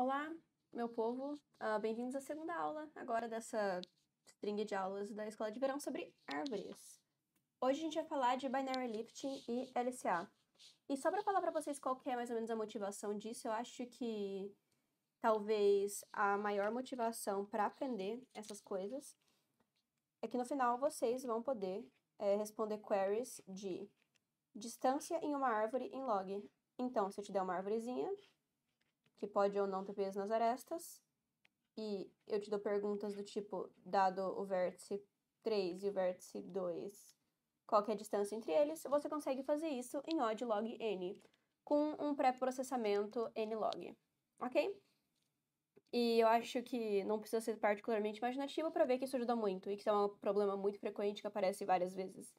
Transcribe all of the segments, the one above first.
Olá, meu povo, uh, bem-vindos à segunda aula, agora dessa string de aulas da Escola de Verão sobre árvores. Hoje a gente vai falar de Binary Lifting e LCA. E só para falar para vocês qual que é mais ou menos a motivação disso, eu acho que talvez a maior motivação para aprender essas coisas é que no final vocês vão poder é, responder queries de distância em uma árvore em log. Então, se eu te der uma árvorezinha, que pode ou não ter peso nas arestas. E eu te dou perguntas do tipo, dado o vértice 3 e o vértice 2, qual é a distância entre eles, você consegue fazer isso em odd log n, com um pré-processamento n log, ok? E eu acho que não precisa ser particularmente imaginativo para ver que isso ajuda muito e que isso é um problema muito frequente que aparece várias vezes.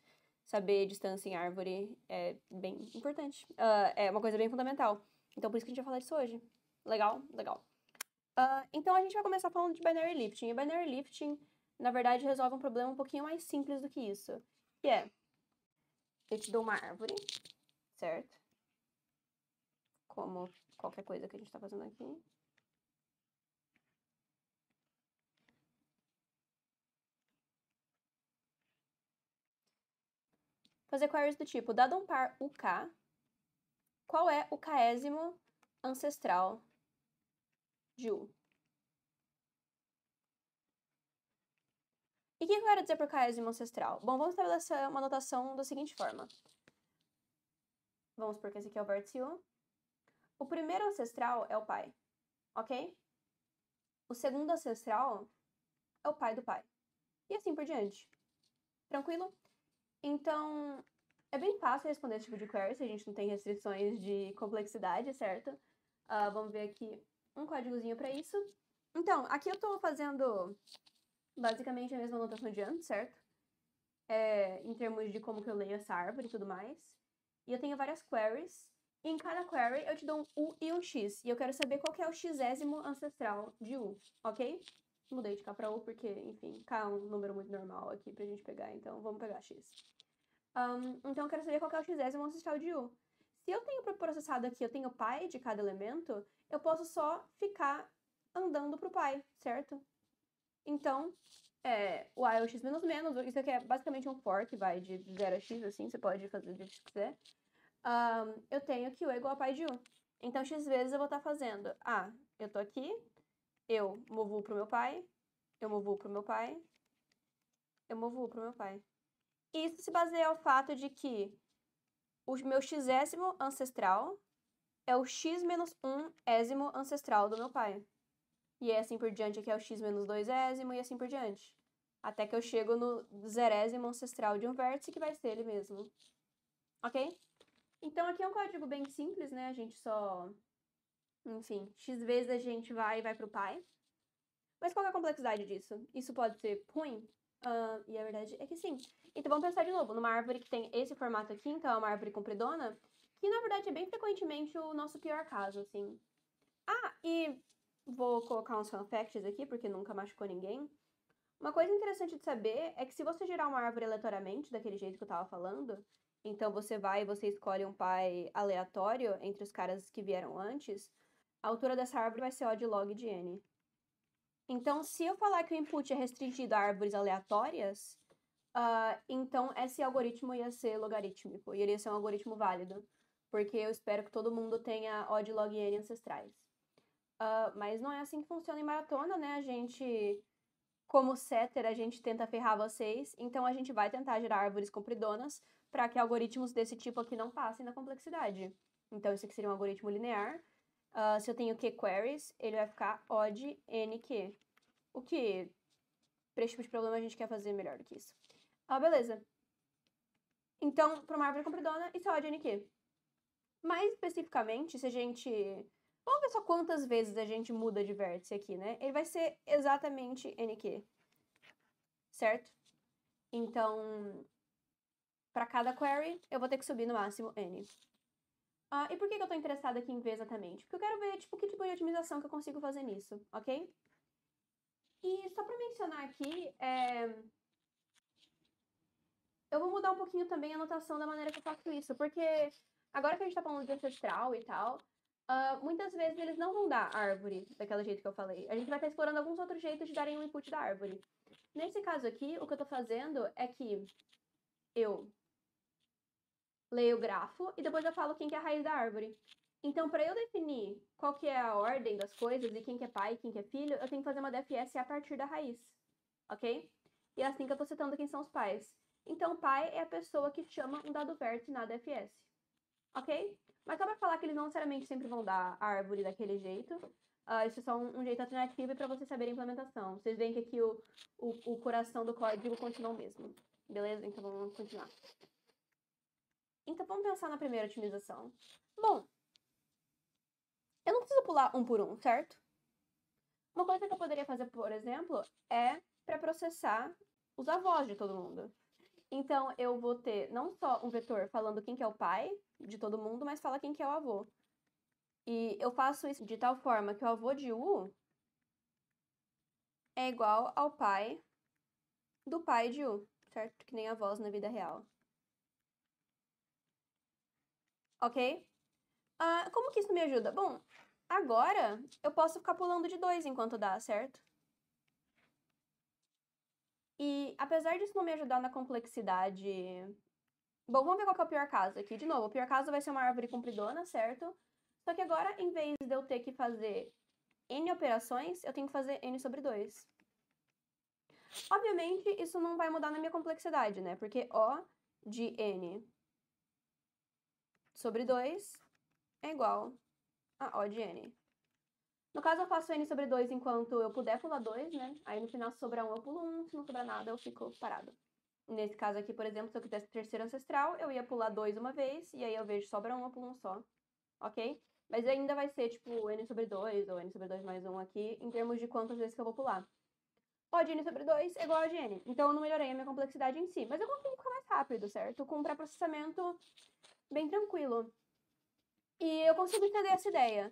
Saber distância em árvore é bem importante, uh, é uma coisa bem fundamental. Então, por isso que a gente vai falar disso hoje. Legal? Legal. Uh, então a gente vai começar falando de binary lifting. E binary lifting, na verdade, resolve um problema um pouquinho mais simples do que isso. Que é, eu te dou uma árvore, certo? Como qualquer coisa que a gente está fazendo aqui. fazer queries do tipo, dado um par UK, qual é o késimo ancestral Ju. E o que eu quero dizer por K de ancestral? Bom, vamos estabelecer uma notação da seguinte forma. Vamos porque esse aqui é o vértice 1. O primeiro ancestral é o pai, ok? O segundo ancestral é o pai do pai. E assim por diante. Tranquilo? Então, é bem fácil responder esse tipo de query se a gente não tem restrições de complexidade, certo? Uh, vamos ver aqui um códigozinho para isso. Então, aqui eu estou fazendo basicamente a mesma anotação de antes, certo? É, em termos de como que eu leio essa árvore e tudo mais. E eu tenho várias queries. E em cada query eu te dou um U e um X. E eu quero saber qual que é o xésimo ancestral de U, ok? Mudei de K para U porque, enfim, K é um número muito normal aqui pra gente pegar. Então, vamos pegar X. Um, então, eu quero saber qual que é o xésimo ancestral de U. Se eu tenho processado aqui, eu tenho pai de cada elemento, eu posso só ficar andando para o pai, certo? Então, é, o A é o x menos menos, isso aqui é basicamente um for que vai de 0 a x, assim, você pode fazer o que você quiser. Um, eu tenho que o é igual a pai de 1. Então, x vezes eu vou estar tá fazendo, ah, eu estou aqui, eu movo para o meu pai, eu movo para o meu pai, eu movo para o meu pai. Isso se baseia ao fato de que o meu xésimo ancestral é o x menos 1 ancestral do meu pai. E é assim por diante, aqui é o x menos 2 e assim por diante. Até que eu chego no zerésimo ancestral de um vértice, que vai ser ele mesmo. Ok? Então, aqui é um código bem simples, né? A gente só... Enfim, x vezes a gente vai e vai pro pai. Mas qual é a complexidade disso? Isso pode ser ruim? Uh, e a verdade é que sim. Então, vamos pensar de novo numa árvore que tem esse formato aqui. Então, é uma árvore compridona que na verdade é bem frequentemente o nosso pior caso, assim. Ah, e vou colocar uns fun facts aqui, porque nunca machucou ninguém. Uma coisa interessante de saber é que se você gerar uma árvore aleatoriamente, daquele jeito que eu tava falando, então você vai e você escolhe um pai aleatório entre os caras que vieram antes, a altura dessa árvore vai ser O de log de N. Então, se eu falar que o input é restringido a árvores aleatórias, uh, então esse algoritmo ia ser logarítmico, e ele ia ser um algoritmo válido porque eu espero que todo mundo tenha odd log n ancestrais. Uh, mas não é assim que funciona em maratona, né? A gente, como setter, a gente tenta ferrar vocês, então a gente vai tentar gerar árvores compridonas para que algoritmos desse tipo aqui não passem da complexidade. Então, isso aqui seria um algoritmo linear. Uh, se eu tenho Q queries, ele vai ficar odd NQ. O que, para esse tipo de problema, a gente quer fazer melhor do que isso. Ah, beleza. Então, para uma árvore compridona, isso é odd NQ. Mais especificamente, se a gente. Vamos ver só quantas vezes a gente muda de vértice aqui, né? Ele vai ser exatamente NQ. Certo? Então, para cada query, eu vou ter que subir no máximo N. Ah, e por que, que eu estou interessada aqui em ver exatamente? Porque eu quero ver tipo, que tipo de otimização que eu consigo fazer nisso, ok? E só para mencionar aqui, é... eu vou mudar um pouquinho também a notação da maneira que eu faço isso, porque agora que a gente tá falando de ancestral e tal, uh, muitas vezes eles não vão dar árvore daquele jeito que eu falei. A gente vai estar tá explorando alguns outros jeitos de darem um input da árvore. Nesse caso aqui, o que eu tô fazendo é que eu leio o grafo e depois eu falo quem que é a raiz da árvore. Então, para eu definir qual que é a ordem das coisas e quem que é pai e quem que é filho, eu tenho que fazer uma DFS a partir da raiz, ok? E é assim que eu estou citando quem são os pais. Então, pai é a pessoa que chama um dado vértice na DFS ok? Mas só para falar que eles não necessariamente sempre vão dar a árvore daquele jeito. Uh, isso é só um, um jeito alternativo e para vocês saberem a implementação. Vocês veem que aqui o, o, o coração do código continua o mesmo. Beleza? Então vamos continuar. Então vamos pensar na primeira otimização. Bom, eu não preciso pular um por um, certo? Uma coisa que eu poderia fazer, por exemplo, é para processar os avós de todo mundo. Então, eu vou ter não só um vetor falando quem que é o pai de todo mundo, mas fala quem que é o avô. E eu faço isso de tal forma que o avô de U é igual ao pai do pai de U, certo? Que nem avós na vida real. Ok? Ah, como que isso me ajuda? Bom, agora eu posso ficar pulando de dois enquanto dá, certo? E apesar disso não me ajudar na complexidade. Bom, vamos ver qual é o pior caso aqui. De novo, o pior caso vai ser uma árvore compridona, certo? Só que agora, em vez de eu ter que fazer n operações, eu tenho que fazer n sobre 2. Obviamente, isso não vai mudar na minha complexidade, né? Porque O de n sobre 2 é igual a O de n. No caso, eu faço N sobre 2 enquanto eu puder pular 2, né? Aí no final, se sobrar 1, um, eu pulo 1. Um. Se não sobrar nada, eu fico parado. Nesse caso aqui, por exemplo, se eu quisesse terceiro ancestral, eu ia pular 2 uma vez. E aí eu vejo sobra 1, um, eu pulo 1 só. Ok? Mas ainda vai ser, tipo, N sobre 2 ou N sobre 2 mais 1 aqui, em termos de quantas vezes que eu vou pular. Ó, de N sobre 2 é igual a de N. Então, eu não melhorei a minha complexidade em si. Mas eu consegui ficar mais rápido, certo? Com um pré-processamento bem tranquilo. E eu consigo entender essa ideia.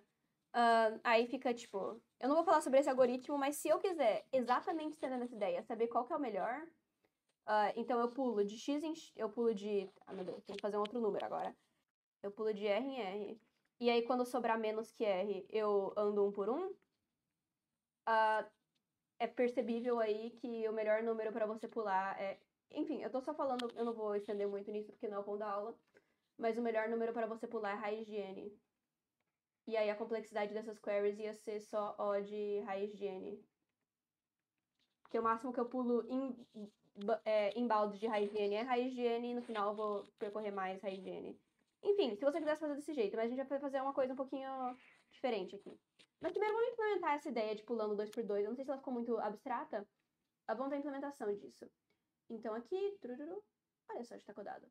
Uh, aí fica tipo, eu não vou falar sobre esse algoritmo, mas se eu quiser exatamente tendo essa ideia, saber qual que é o melhor, uh, então eu pulo de x em eu pulo de, ah meu Deus, tem que fazer um outro número agora. Eu pulo de r em r. E aí quando sobrar menos que r, eu ando um por um. Uh, é percebível aí que o melhor número para você pular é, enfim, eu tô só falando, eu não vou estender muito nisso porque não é o ponto da aula, mas o melhor número para você pular é raiz de n. E aí a complexidade dessas queries ia ser só O de raiz de N. Porque o máximo que eu pulo em, é, de raiz de N é raiz de N e no final eu vou percorrer mais raiz de N. Enfim, se você quisesse fazer desse jeito, mas a gente vai fazer uma coisa um pouquinho diferente aqui. Mas primeiro vamos implementar essa ideia de pulando 2 por 2 Eu não sei se ela ficou muito abstrata. Vamos ter a implementação disso. Então aqui, trururu, olha só, está codado.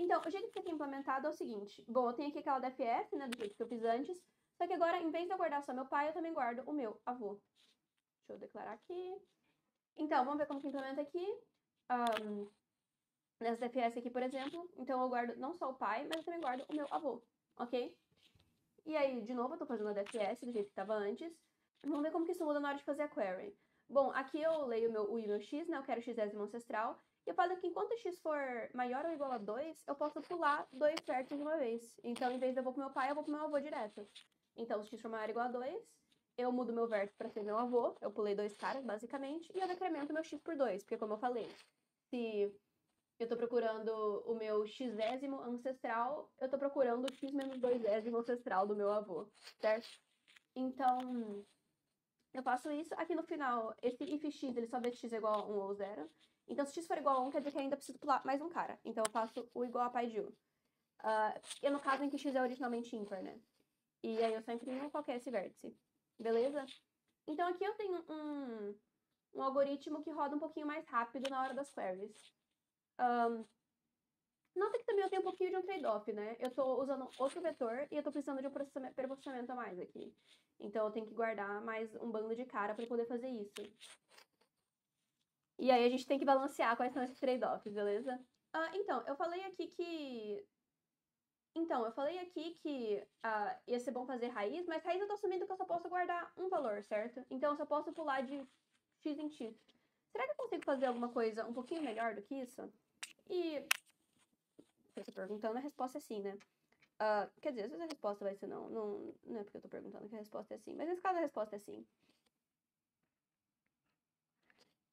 Então, o jeito que fica aqui implementado é o seguinte. Bom, eu tenho aqui aquela DFF, né, do jeito que eu fiz antes. Só que agora, em vez de eu guardar só meu pai, eu também guardo o meu avô. Deixa eu declarar aqui. Então, vamos ver como que implementa aqui. Um, nessa DFS aqui, por exemplo. Então, eu guardo não só o pai, mas eu também guardo o meu avô, ok? E aí, de novo, eu tô fazendo a DFS do jeito que estava antes. Vamos ver como que isso muda na hora de fazer a query. Bom, aqui eu leio meu, o e meu X, né? Eu quero o X é ancestral eu falo que enquanto x for maior ou igual a 2, eu posso pular dois vértices de uma vez. Então, em vez de eu vou pro meu pai, eu vou pro meu avô direto. Então, se x for maior ou igual a 2, eu mudo meu vértice para ser meu avô, eu pulei dois caras, basicamente, e eu decremento meu x por 2, porque como eu falei, se eu estou procurando o meu xésimo ancestral, eu estou procurando o x menos doisésimo ancestral do meu avô, certo? Então, eu faço isso. Aqui no final, esse if x, ele só vê x igual a 1 ou 0. Então, se x for igual a 1, quer dizer que ainda preciso pular mais um cara. Então, eu faço o igual a pai de 1. Uh, ah, e no caso em que x é originalmente ímpar, né? E aí eu só imprimo qualquer esse vértice. Beleza? Então, aqui eu tenho um, um algoritmo que roda um pouquinho mais rápido na hora das queries. Um, nota que também eu tenho um pouquinho de um trade-off, né? Eu estou usando outro vetor e eu estou precisando de um processamento, a mais aqui. Então eu tenho que guardar mais um bando de cara para poder fazer isso. E aí a gente tem que balancear quais são esses trade-offs, beleza? Ah, então, eu falei aqui que. Então, eu falei aqui que ah, ia ser bom fazer raiz, mas raiz eu tô assumindo que eu só posso guardar um valor, certo? Então eu só posso pular de x em x. Será que eu consigo fazer alguma coisa um pouquinho melhor do que isso? E. Eu tô perguntando, a resposta é sim, né? Uh, quer dizer, às vezes a resposta vai ser não. Não, não é porque eu tô perguntando que a resposta é sim. Mas nesse caso a resposta é sim.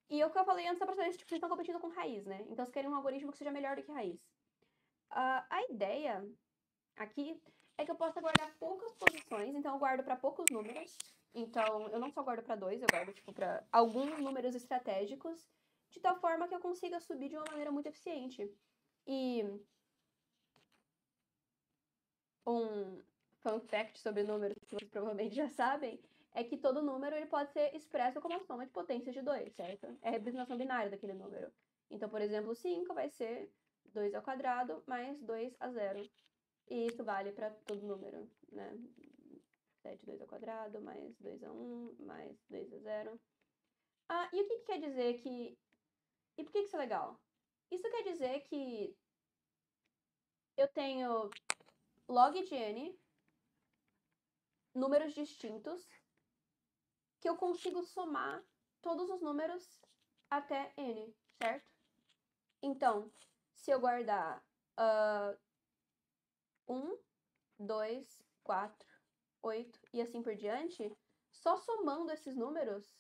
E é o que eu falei antes da procedência, tipo, vocês estão competindo com raiz, né? Então vocês querem um algoritmo que seja melhor do que raiz. Uh, a ideia aqui é que eu possa guardar poucas posições, então eu guardo para poucos números. Então eu não só guardo para dois, eu guardo tipo para alguns números estratégicos, de tal forma que eu consiga subir de uma maneira muito eficiente. E um fun fact sobre números que vocês provavelmente já sabem é que todo número ele pode ser expresso como a soma de potências de 2, certo? É a representação binária daquele número. Então, por exemplo, 5 vai ser 2 ao quadrado mais 2 a zero. E isso vale para todo número, né? 7, 2 ao quadrado, mais 2 a 1, mais 2 a 0. Ah, e o que, que quer dizer que... E por que, que isso é legal? Isso quer dizer que eu tenho log de n, números distintos, que eu consigo somar todos os números até n, certo? Então, se eu guardar 1, 2, 4, 8 e assim por diante, só somando esses números,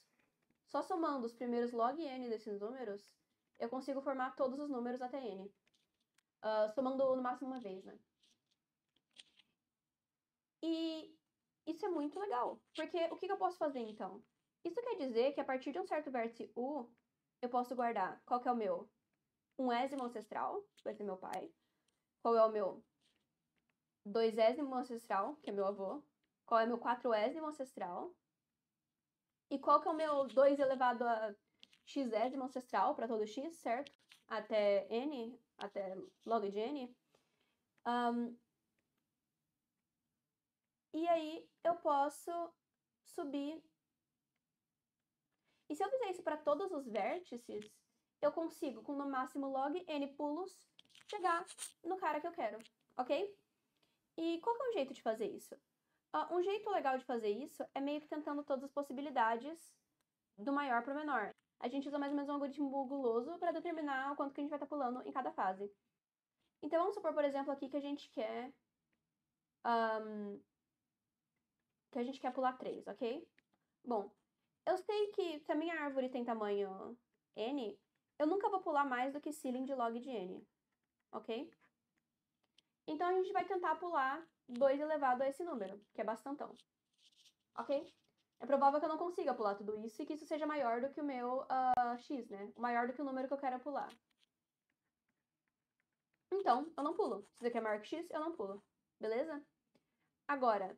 só somando os primeiros log n desses números, eu consigo formar todos os números até n. Uh, somando no máximo uma vez, né? E isso é muito legal, porque o que, que eu posso fazer então? Isso quer dizer que a partir de um certo vértice U, eu posso guardar qual que é o meu umésimo ancestral, que vai ser meu pai, qual é o meu doisésimo ancestral, que é meu avô, qual é o meu quatroésimo ancestral, e qual que é o meu 2 elevado a xésimo ancestral para todo x, certo? Até n, até log de n. Um, e aí eu posso subir. E se eu fizer isso para todos os vértices, eu consigo, com no máximo log n pulos, chegar no cara que eu quero, ok? E qual é o jeito de fazer isso? Uh, um jeito legal de fazer isso é meio que tentando todas as possibilidades do maior para o menor. A gente usa mais ou menos um algoritmo guloso para determinar o quanto que a gente vai estar tá pulando em cada fase. Então vamos supor, por exemplo, aqui que a gente quer um, que então, a gente quer pular 3, ok? Bom, eu sei que se a minha árvore tem tamanho n, eu nunca vou pular mais do que ceiling de log de n, ok? Então, a gente vai tentar pular 2 elevado a esse número, que é bastantão, ok? É provável que eu não consiga pular tudo isso e que isso seja maior do que o meu uh, x, né? Maior do que o número que eu quero pular. Então, eu não pulo. Se isso aqui é maior que x, eu não pulo. Beleza? Agora,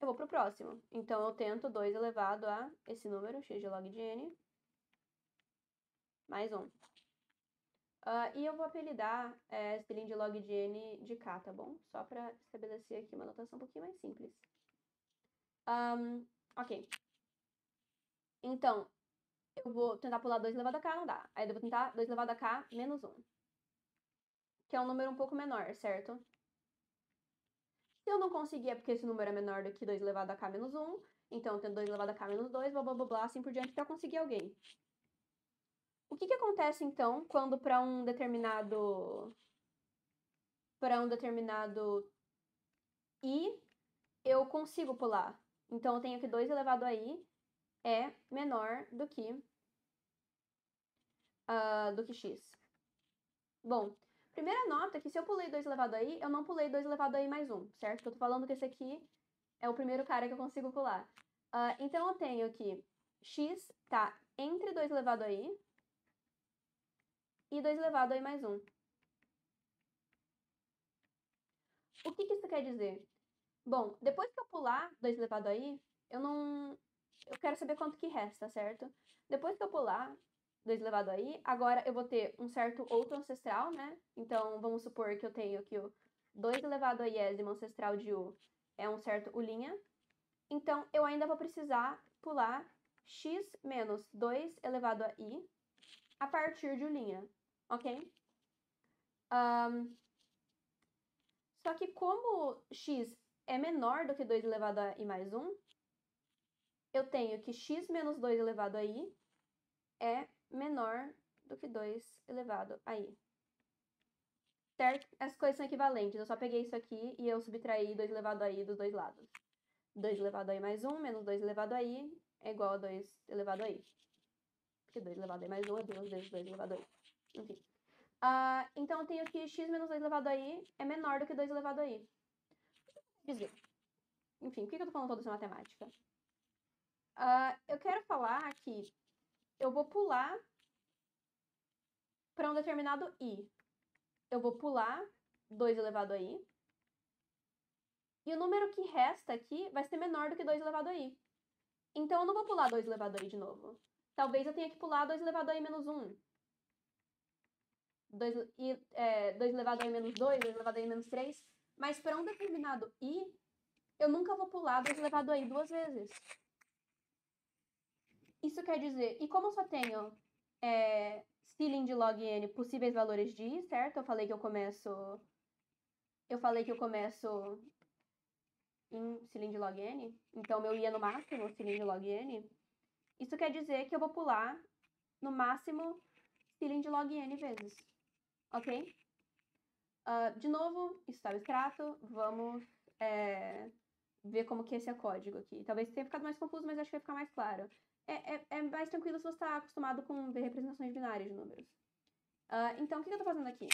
eu vou para o próximo. Então, eu tento 2 elevado a esse número, x de log de n, mais 1. Um. Uh, e eu vou apelidar é, esse de log de n de k, tá bom? Só para estabelecer aqui uma notação um pouquinho mais simples. Um, ok. Então, eu vou tentar pular 2 elevado a k, não dá. Aí eu vou tentar 2 elevado a k menos 1. Um, que é um número um pouco menor, certo? Eu não conseguia porque esse número é menor do que 2 elevado a k menos 1. Então, eu tenho 2 elevado a k menos 2, blá, blá, blá, blá, assim por diante, para conseguir alguém. O que, que acontece, então, quando para um determinado... Para um determinado i, eu consigo pular. Então, eu tenho que 2 elevado a i é menor do que... Uh, do que x. Bom, Primeira nota é que se eu pulei dois elevado aí, eu não pulei dois elevado aí mais um, certo? eu tô falando que esse aqui é o primeiro cara que eu consigo pular. Uh, então eu tenho que x tá entre 2 elevado aí e 2 elevado aí mais 1. O que, que isso quer dizer? Bom, depois que eu pular 2 elevado aí, eu não... Eu quero saber quanto que resta, certo? Depois que eu pular, 2 elevado a i. Agora eu vou ter um certo outro ancestral, né? Então vamos supor que eu tenho que o 2 elevado a iésimo ancestral de u é um certo u'. Então eu ainda vou precisar pular x menos 2 elevado a i a partir de u', ok? Um, só que como x é menor do que 2 elevado a i mais 1, eu tenho que x menos 2 elevado a i é menor do que 2 elevado a i. Certo? Essas coisas são equivalentes. Eu só peguei isso aqui e eu subtraí 2 elevado a i dos dois lados. 2 elevado a i mais 1 menos 2 elevado a i é igual a 2 elevado a i. Porque 2 elevado a i mais 1 é 2 vezes 2 elevado a i. Enfim. Uh, então, eu tenho que x menos 2 elevado a i é menor do que 2 elevado a i. Desvio. Enfim, por que eu tô falando toda essa matemática? Uh, eu quero falar que eu vou pular para um determinado i. Eu vou pular 2 elevado a i. E o número que resta aqui vai ser menor do que 2 elevado a i. Então eu não vou pular 2 elevado a i de novo. Talvez eu tenha que pular 2 elevado a i menos 1. 2, é, elevado a i menos 2, 2 elevado a i menos 3. Mas para um determinado i, eu nunca vou pular 2 elevado a i duas vezes. Isso quer dizer, e como eu só tenho é, ceiling de log n possíveis valores de i, certo? Eu falei que eu começo. Eu falei que eu começo em ceiling de log n, então meu i é no máximo, ceiling de log n. Isso quer dizer que eu vou pular no máximo ceiling de log n vezes, ok? Uh, de novo, isso está extrato, vamos é, ver como que é esse é código aqui. Talvez tenha ficado mais confuso, mas acho que vai ficar mais claro é, é, é mais tranquilo se você está acostumado com ver representações binárias de números. Uh, então, o que, que eu estou fazendo aqui?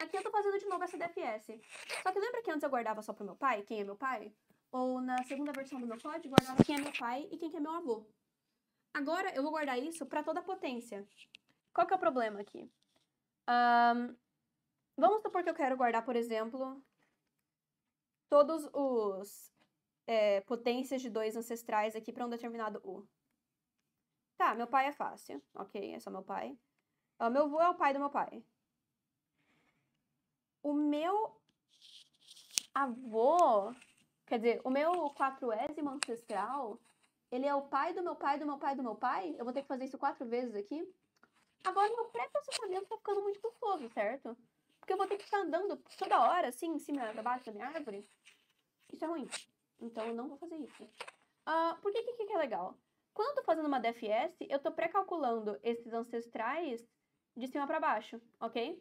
Aqui eu estou fazendo de novo essa DFS. Só que lembra que antes eu guardava só o meu pai, quem é meu pai? Ou na segunda versão do meu código, guardava quem é meu pai e quem que é meu avô. Agora eu vou guardar isso para toda a potência. Qual que é o problema aqui? Um, vamos supor que eu quero guardar, por exemplo, todos os é, potências de dois ancestrais aqui para um determinado U. Tá, meu pai é fácil. Ok, é só meu pai. O meu avô é o pai do meu pai. O meu avô, quer dizer, o meu quatroésimo ancestral, ele é o pai do meu pai do meu pai do meu pai? Eu vou ter que fazer isso quatro vezes aqui. Agora meu pré-processamento tá ficando muito confuso, certo? Porque eu vou ter que ficar andando toda hora, assim, em cima da base da minha árvore. Isso é ruim. Então eu não vou fazer isso. Uh, por que, que, que é legal? Quando eu tô fazendo uma DFS, eu tô pré-calculando esses ancestrais de cima para baixo, ok?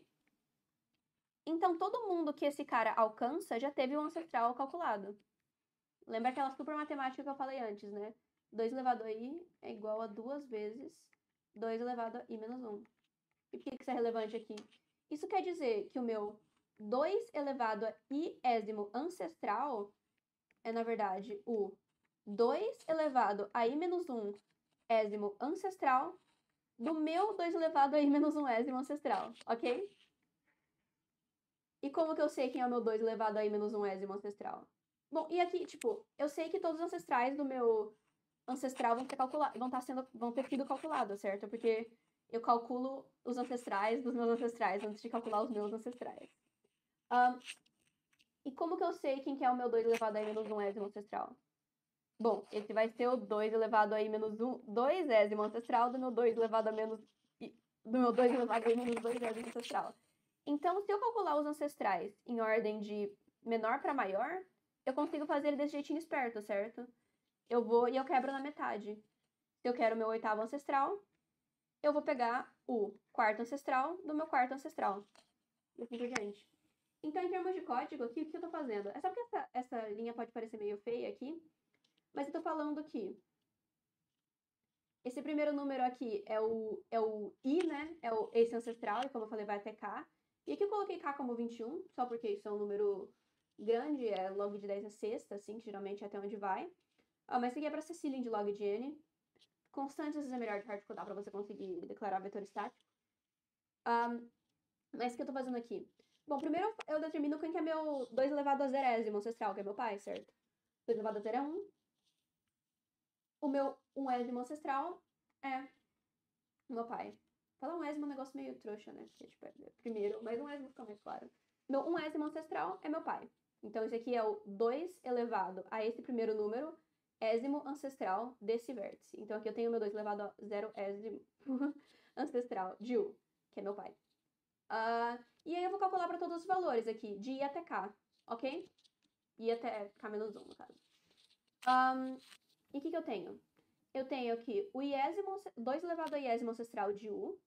Então todo mundo que esse cara alcança já teve um ancestral calculado. Lembra aquela super matemática que eu falei antes, né? 2 elevado a i é igual a duas vezes 2 elevado a i menos 1. E por que, que isso é relevante aqui? Isso quer dizer que o meu 2 elevado a iésimo ancestral é, na verdade, o 2 elevado a i menos 1 ésimo ancestral do meu 2 elevado a i menos 1 ésimo ancestral, ok? E como que eu sei quem é o meu 2 elevado a i menos 1 ésimo ancestral? Bom, e aqui, tipo, eu sei que todos os ancestrais do meu ancestral vão ter, calculado, vão tá sendo, vão ter sido calculados, certo? Porque eu calculo os ancestrais dos meus ancestrais antes de calcular os meus ancestrais. Um, e como que eu sei quem que é o meu 2 elevado a menos 1 ésimo ancestral? Bom, esse vai ser o 2 elevado a menos 1, 2 ésimo ancestral do meu 2 elevado a menos do meu 2 elevado a menos 2 ésimo ancestral. Então, se eu calcular os ancestrais em ordem de menor para maior, eu consigo fazer desse jeitinho esperto, certo? Eu vou e eu quebro na metade. Se eu quero o meu oitavo ancestral, eu vou pegar o quarto ancestral do meu quarto ancestral. E assim por diante. Então, em termos de código, aqui, o que eu estou fazendo? É só porque essa, essa linha pode parecer meio feia aqui, mas eu estou falando que esse primeiro número aqui é o, é o I, né? É o esse ancestral, e como eu falei, vai até K. E aqui eu coloquei K como 21, só porque isso é um número grande, é log de 10 a sexta, assim, que geralmente é até onde vai. Ah, mas isso aqui é para Cecilian de log de N. Constantes essa é é melhor de hardcodar para você conseguir declarar vetor estático. Um, ah, mas o que eu estou fazendo aqui? Bom, primeiro eu determino quem que é meu 2 elevado a zerésimo é ancestral, que é meu pai, certo? 2 elevado a zero é 1. Um. O meu 1 um ancestral é meu pai. Falar um ésimo é um negócio meio trouxa, né? Porque, tipo, é primeiro, mas um ésimo fica mais claro. Meu 1 um ancestral é meu pai. Então, isso aqui é o 2 elevado a esse primeiro número, ésimo ancestral desse vértice. Então, aqui eu tenho meu 2 elevado a 0 ésimo ancestral de U, que é meu pai. Uh, e aí eu vou calcular para todos os valores aqui, de i até k, ok? i até k menos 1, no caso. Um, e o que, que eu tenho? Eu tenho aqui o iésimo, 2 elevado a iésimo ancestral de u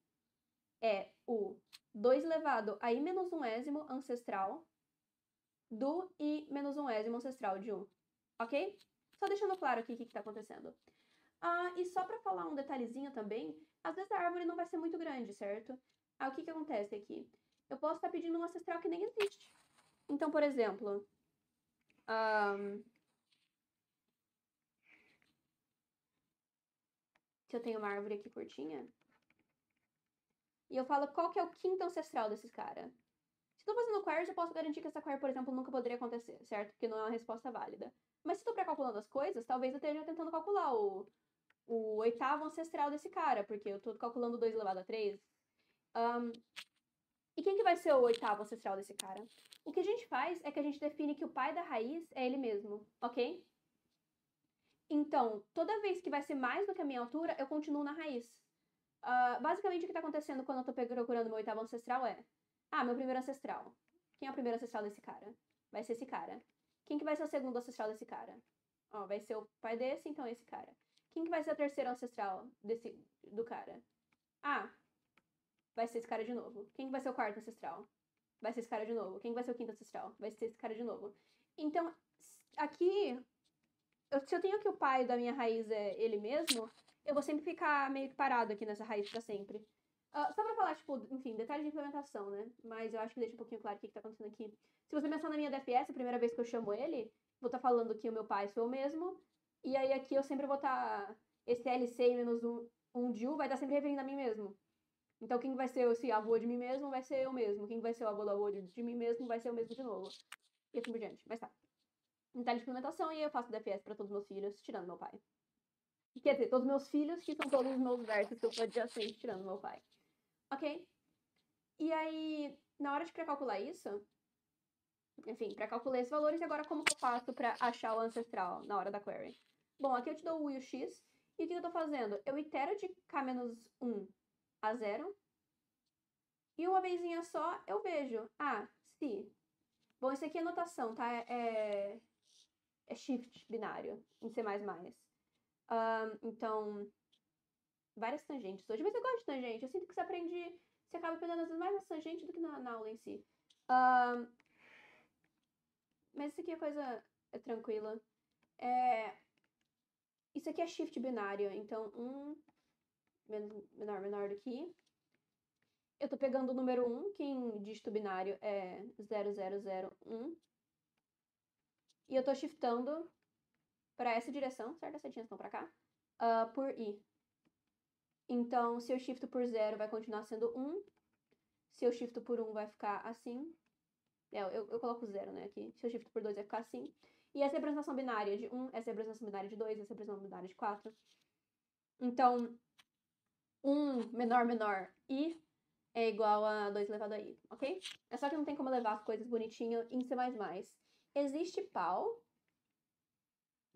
é o 2 elevado a i menos 1 ésimo ancestral do i menos 1 ésimo ancestral de u, ok? Só deixando claro aqui o que está acontecendo. Ah, e só para falar um detalhezinho também, às vezes a árvore não vai ser muito grande, certo? Ah, o que, que acontece aqui? eu posso estar pedindo um ancestral que nem existe. Então, por exemplo, um, se eu tenho uma árvore aqui curtinha, e eu falo qual que é o quinto ancestral desse cara. Se estou fazendo queries, eu posso garantir que essa query, por exemplo, nunca poderia acontecer, certo? Porque não é uma resposta válida. Mas se estou pré-calculando as coisas, talvez eu esteja tentando calcular o, o oitavo ancestral desse cara, porque eu estou calculando 2 elevado a 3. Um, e quem que vai ser o oitavo ancestral desse cara? O que a gente faz é que a gente define que o pai da raiz é ele mesmo, ok? Então, toda vez que vai ser mais do que a minha altura, eu continuo na raiz. Uh, basicamente, o que está acontecendo quando eu estou procurando meu oitavo ancestral é... Ah, meu primeiro ancestral. Quem é o primeiro ancestral desse cara? Vai ser esse cara. Quem que vai ser o segundo ancestral desse cara? Ó, vai ser o pai desse, então é esse cara. Quem que vai ser o terceiro ancestral desse do cara? Ah, Vai ser esse cara de novo. Quem vai ser o quarto ancestral? Vai ser esse cara de novo. Quem vai ser o quinto ancestral? Vai ser esse cara de novo. Então, aqui, eu, se eu tenho que o pai da minha raiz é ele mesmo, eu vou sempre ficar meio que parado aqui nessa raiz para sempre. Uh, só pra falar, tipo, enfim, detalhes de implementação, né? Mas eu acho que deixa um pouquinho claro o que, que tá acontecendo aqui. Se você pensar na minha DFS, a primeira vez que eu chamo ele, vou estar tá falando que o meu pai sou eu mesmo. E aí aqui eu sempre vou estar. Tá, esse LC menos um, um de U vai estar tá sempre referindo a mim mesmo. Então, quem vai ser esse avô de mim mesmo vai ser eu mesmo. Quem vai ser o avô do avô de, de mim mesmo vai ser eu mesmo de novo. E assim por diante. Mas tá. Então, de implementação e eu faço DFS para todos os meus filhos, tirando meu pai. Quer dizer, todos os meus filhos, que são todos os meus versos que eu adjacentes, tirando meu pai. Ok? E aí, na hora de pré-calcular isso, enfim, pré calcular esses valores, e agora como que eu faço para achar o ancestral na hora da query? Bom, aqui eu te dou o o x, e o que eu estou fazendo? Eu itero de k menos 1 a zero. E uma vezinha só eu vejo. Ah, se. Bom, isso aqui é notação, tá? É, é, é shift binário em C. Um, então, várias tangentes hoje. Mas eu gosto de tangente. Eu sinto que você aprende. Você acaba aprendendo às vezes mais na tangente do que na, na aula em si. Um, mas isso aqui é coisa é tranquila. É, isso aqui é shift binário. Então, um, menor, menor do que eu tô pegando o número 1, que em dígito binário é 0001. E eu tô shiftando para essa direção, certo? As setinhas estão para cá, uh, por i. Então, se eu shifto por 0, vai continuar sendo 1. Se eu shifto por 1, vai ficar assim. É, eu, eu coloco 0, né, aqui. Se eu shifto por 2, vai ficar assim. E essa é representação binária de 1, essa é representação binária de 2, essa é representação binária de 4. Então, 1 menor menor i é igual a 2 elevado a i, ok? É só que não tem como levar as coisas bonitinho em C++. Existe pau,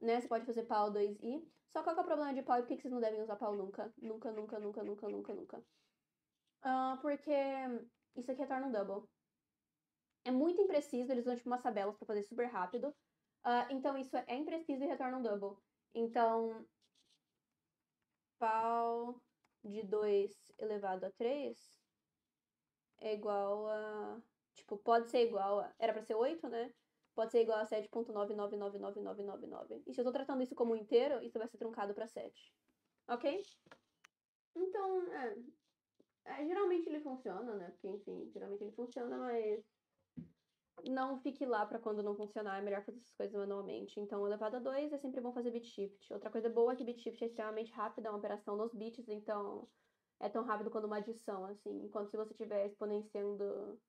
né? Você pode fazer pau 2i. Só qual que é o problema de pau e por que vocês não devem usar pau nunca? Nunca, nunca, nunca, nunca, nunca, nunca. Uh, porque isso aqui retorna um double. É muito impreciso, eles usam tipo umas tabelas para fazer super rápido. Uh, então isso é impreciso e retorna um double. Então, pau de 2 elevado a 3 é igual a. Tipo, pode ser igual a. Era pra ser 8, né? Pode ser igual a 7.999999. E se eu tô tratando isso como inteiro, isso vai ser truncado pra 7. Ok? Então, é, é, geralmente ele funciona, né? Porque, enfim, geralmente ele funciona, mas não fique lá para quando não funcionar, é melhor fazer essas coisas manualmente. Então, elevado a 2 é sempre bom fazer bit shift. Outra coisa boa é que bit shift é extremamente rápido é uma operação nos bits, então é tão rápido quanto uma adição, assim. Enquanto se você estiver exponenciando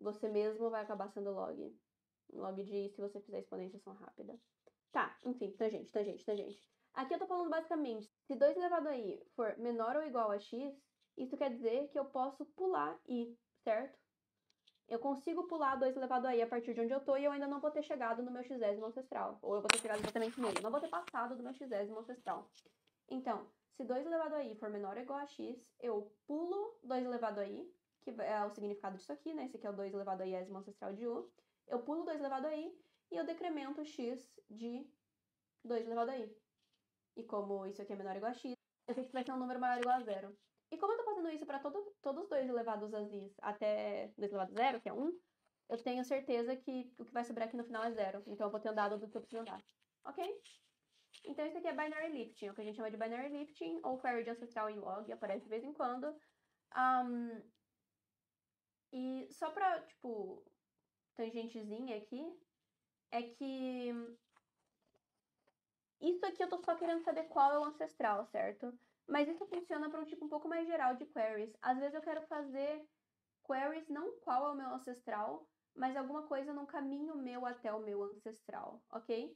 você mesmo, vai acabar sendo log. Log de se você fizer exponenciação rápida. Tá, enfim, tangente, tangente, tangente. Aqui eu tô falando basicamente, se 2 elevado a i for menor ou igual a x, isso quer dizer que eu posso pular i, certo? eu consigo pular 2 elevado a i a partir de onde eu tô e eu ainda não vou ter chegado no meu xésimo ancestral. Ou eu vou ter chegado exatamente nele, não vou ter passado do meu xésimo ancestral. Então, se 2 elevado a i for menor ou igual a x, eu pulo 2 elevado a i, que é o significado disso aqui, né? Esse aqui é o 2 elevado a iésimo ancestral de u. Eu pulo 2 elevado a i e eu decremento x de 2 elevado a i. E como isso aqui é menor ou igual a x, eu sei que vai ter um número maior ou igual a zero. E como eu tô fazendo isso para todo, todos os dois elevados a zis até 2 elevado a zero, que é 1, um, eu tenho certeza que o que vai sobrar aqui no final é zero. Então eu vou ter andado do que eu preciso andar. Ok? Então isso aqui é binary lifting, o que a gente chama de binary lifting, ou query de ancestral em log, aparece de vez em quando. Um, e só pra, tipo, tangentezinha aqui, é que isso aqui eu tô só querendo saber qual é o ancestral, certo? Mas isso funciona para um tipo um pouco mais geral de queries. Às vezes eu quero fazer queries não qual é o meu ancestral, mas alguma coisa num caminho meu até o meu ancestral, ok?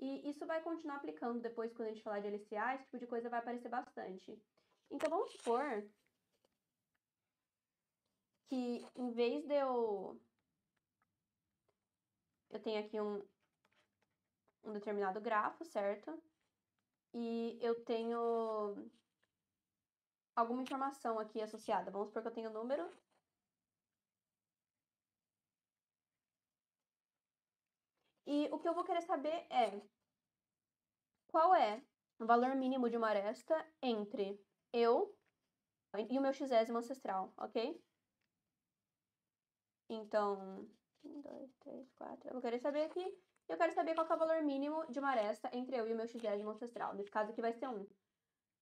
E isso vai continuar aplicando depois quando a gente falar de LCA, esse tipo de coisa vai aparecer bastante. Então vamos supor que em vez de eu eu tenho aqui um um determinado grafo, certo? E eu tenho alguma informação aqui associada. Vamos supor que eu tenho o número. E o que eu vou querer saber é qual é o valor mínimo de uma aresta entre eu e o meu xésimo ancestral, ok? Então, 1, dois, três, quatro. Eu vou querer saber aqui. Eu quero saber qual é o valor mínimo de uma aresta entre eu e o meu xésimo ancestral. Nesse caso aqui vai ser 1. Um.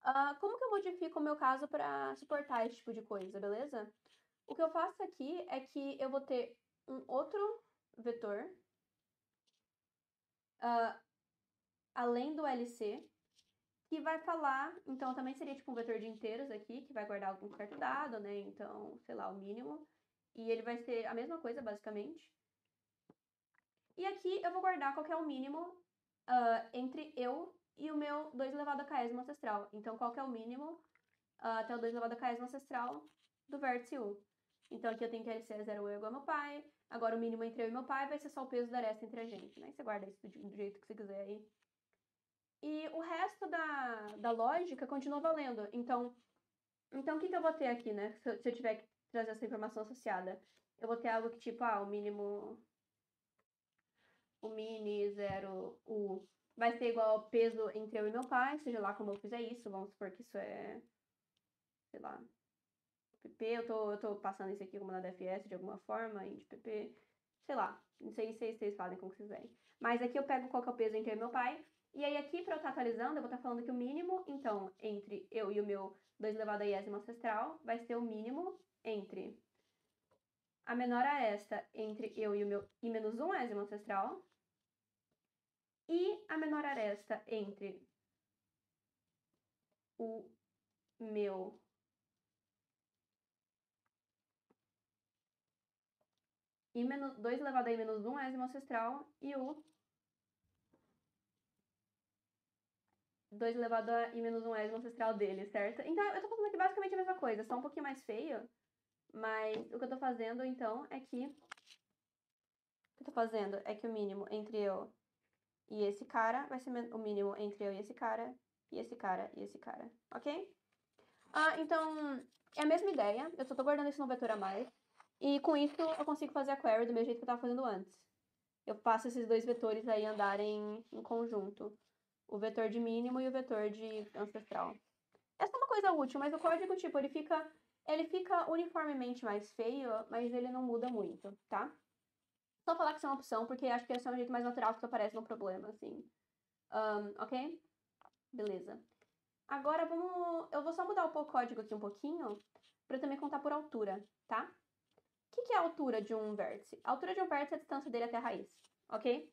Uh, como que eu modifico o meu caso para suportar esse tipo de coisa, beleza? O que eu faço aqui é que eu vou ter um outro vetor uh, além do LC que vai falar, então também seria tipo um vetor de inteiros aqui que vai guardar algum certo dado, né? Então, sei lá, o mínimo. E ele vai ser a mesma coisa, basicamente. E aqui eu vou guardar qual é o mínimo uh, entre eu e o meu 2 elevado a késimo ancestral. Então, qual que é o mínimo uh, até o 2 elevado a késimo ancestral do vértice 1? Então, aqui eu tenho que LC é 0 eu igual a meu pai. Agora, o mínimo entre eu e meu pai vai ser só o peso da aresta entre a gente. Né? você guarda isso do, jeito que você quiser aí. E o resto da, da lógica continua valendo. Então, então o que, que eu vou ter aqui, né? Se eu, se eu tiver que trazer essa informação associada. Eu vou ter algo que tipo, ah, o mínimo... O mini 0, o vai ser igual ao peso entre eu e meu pai, seja lá como eu fizer isso, vamos supor que isso é, sei lá, PP, eu tô, eu tô passando isso aqui como na DFS é de alguma forma, de PP, sei lá, não sei se vocês fazem como vocês veem. Mas aqui eu pego qual que é o peso entre eu e meu pai, e aí aqui para eu estar tá atualizando, eu vou estar tá falando que o mínimo, então, entre eu e o meu 2 elevado a iésima ancestral, vai ser o mínimo entre a menor a esta entre eu e o meu i menos 1 ésimo ancestral, e a menor aresta entre o meu e menos 2 elevado a i menos 1 ésimo ancestral e o 2 elevado a i menos 1 ésimo ancestral dele, certo? Então, eu tô fazendo aqui basicamente a mesma coisa, só um pouquinho mais feio, mas o que eu tô fazendo, então, é que... O que eu tô fazendo é que o mínimo entre eu e esse cara vai ser o mínimo entre eu e esse cara, e esse cara, e esse cara, ok? Ah, então, é a mesma ideia, eu só tô guardando isso no vetor a mais. E com isso eu consigo fazer a query do mesmo jeito que eu tava fazendo antes. Eu passo esses dois vetores aí andarem em conjunto. O vetor de mínimo e o vetor de ancestral. Essa é uma coisa útil, mas o código, tipo, ele fica, ele fica uniformemente mais feio, mas ele não muda muito, tá? Só falar que isso é uma opção, porque acho que esse é um jeito mais natural que tu aparece no problema, assim. Um, ok? Beleza. Agora vamos. Eu vou só mudar o código aqui um pouquinho, para também contar por altura, tá? O que, que, é a altura de um vértice? A altura de um vértice é a distância dele até a raiz, ok?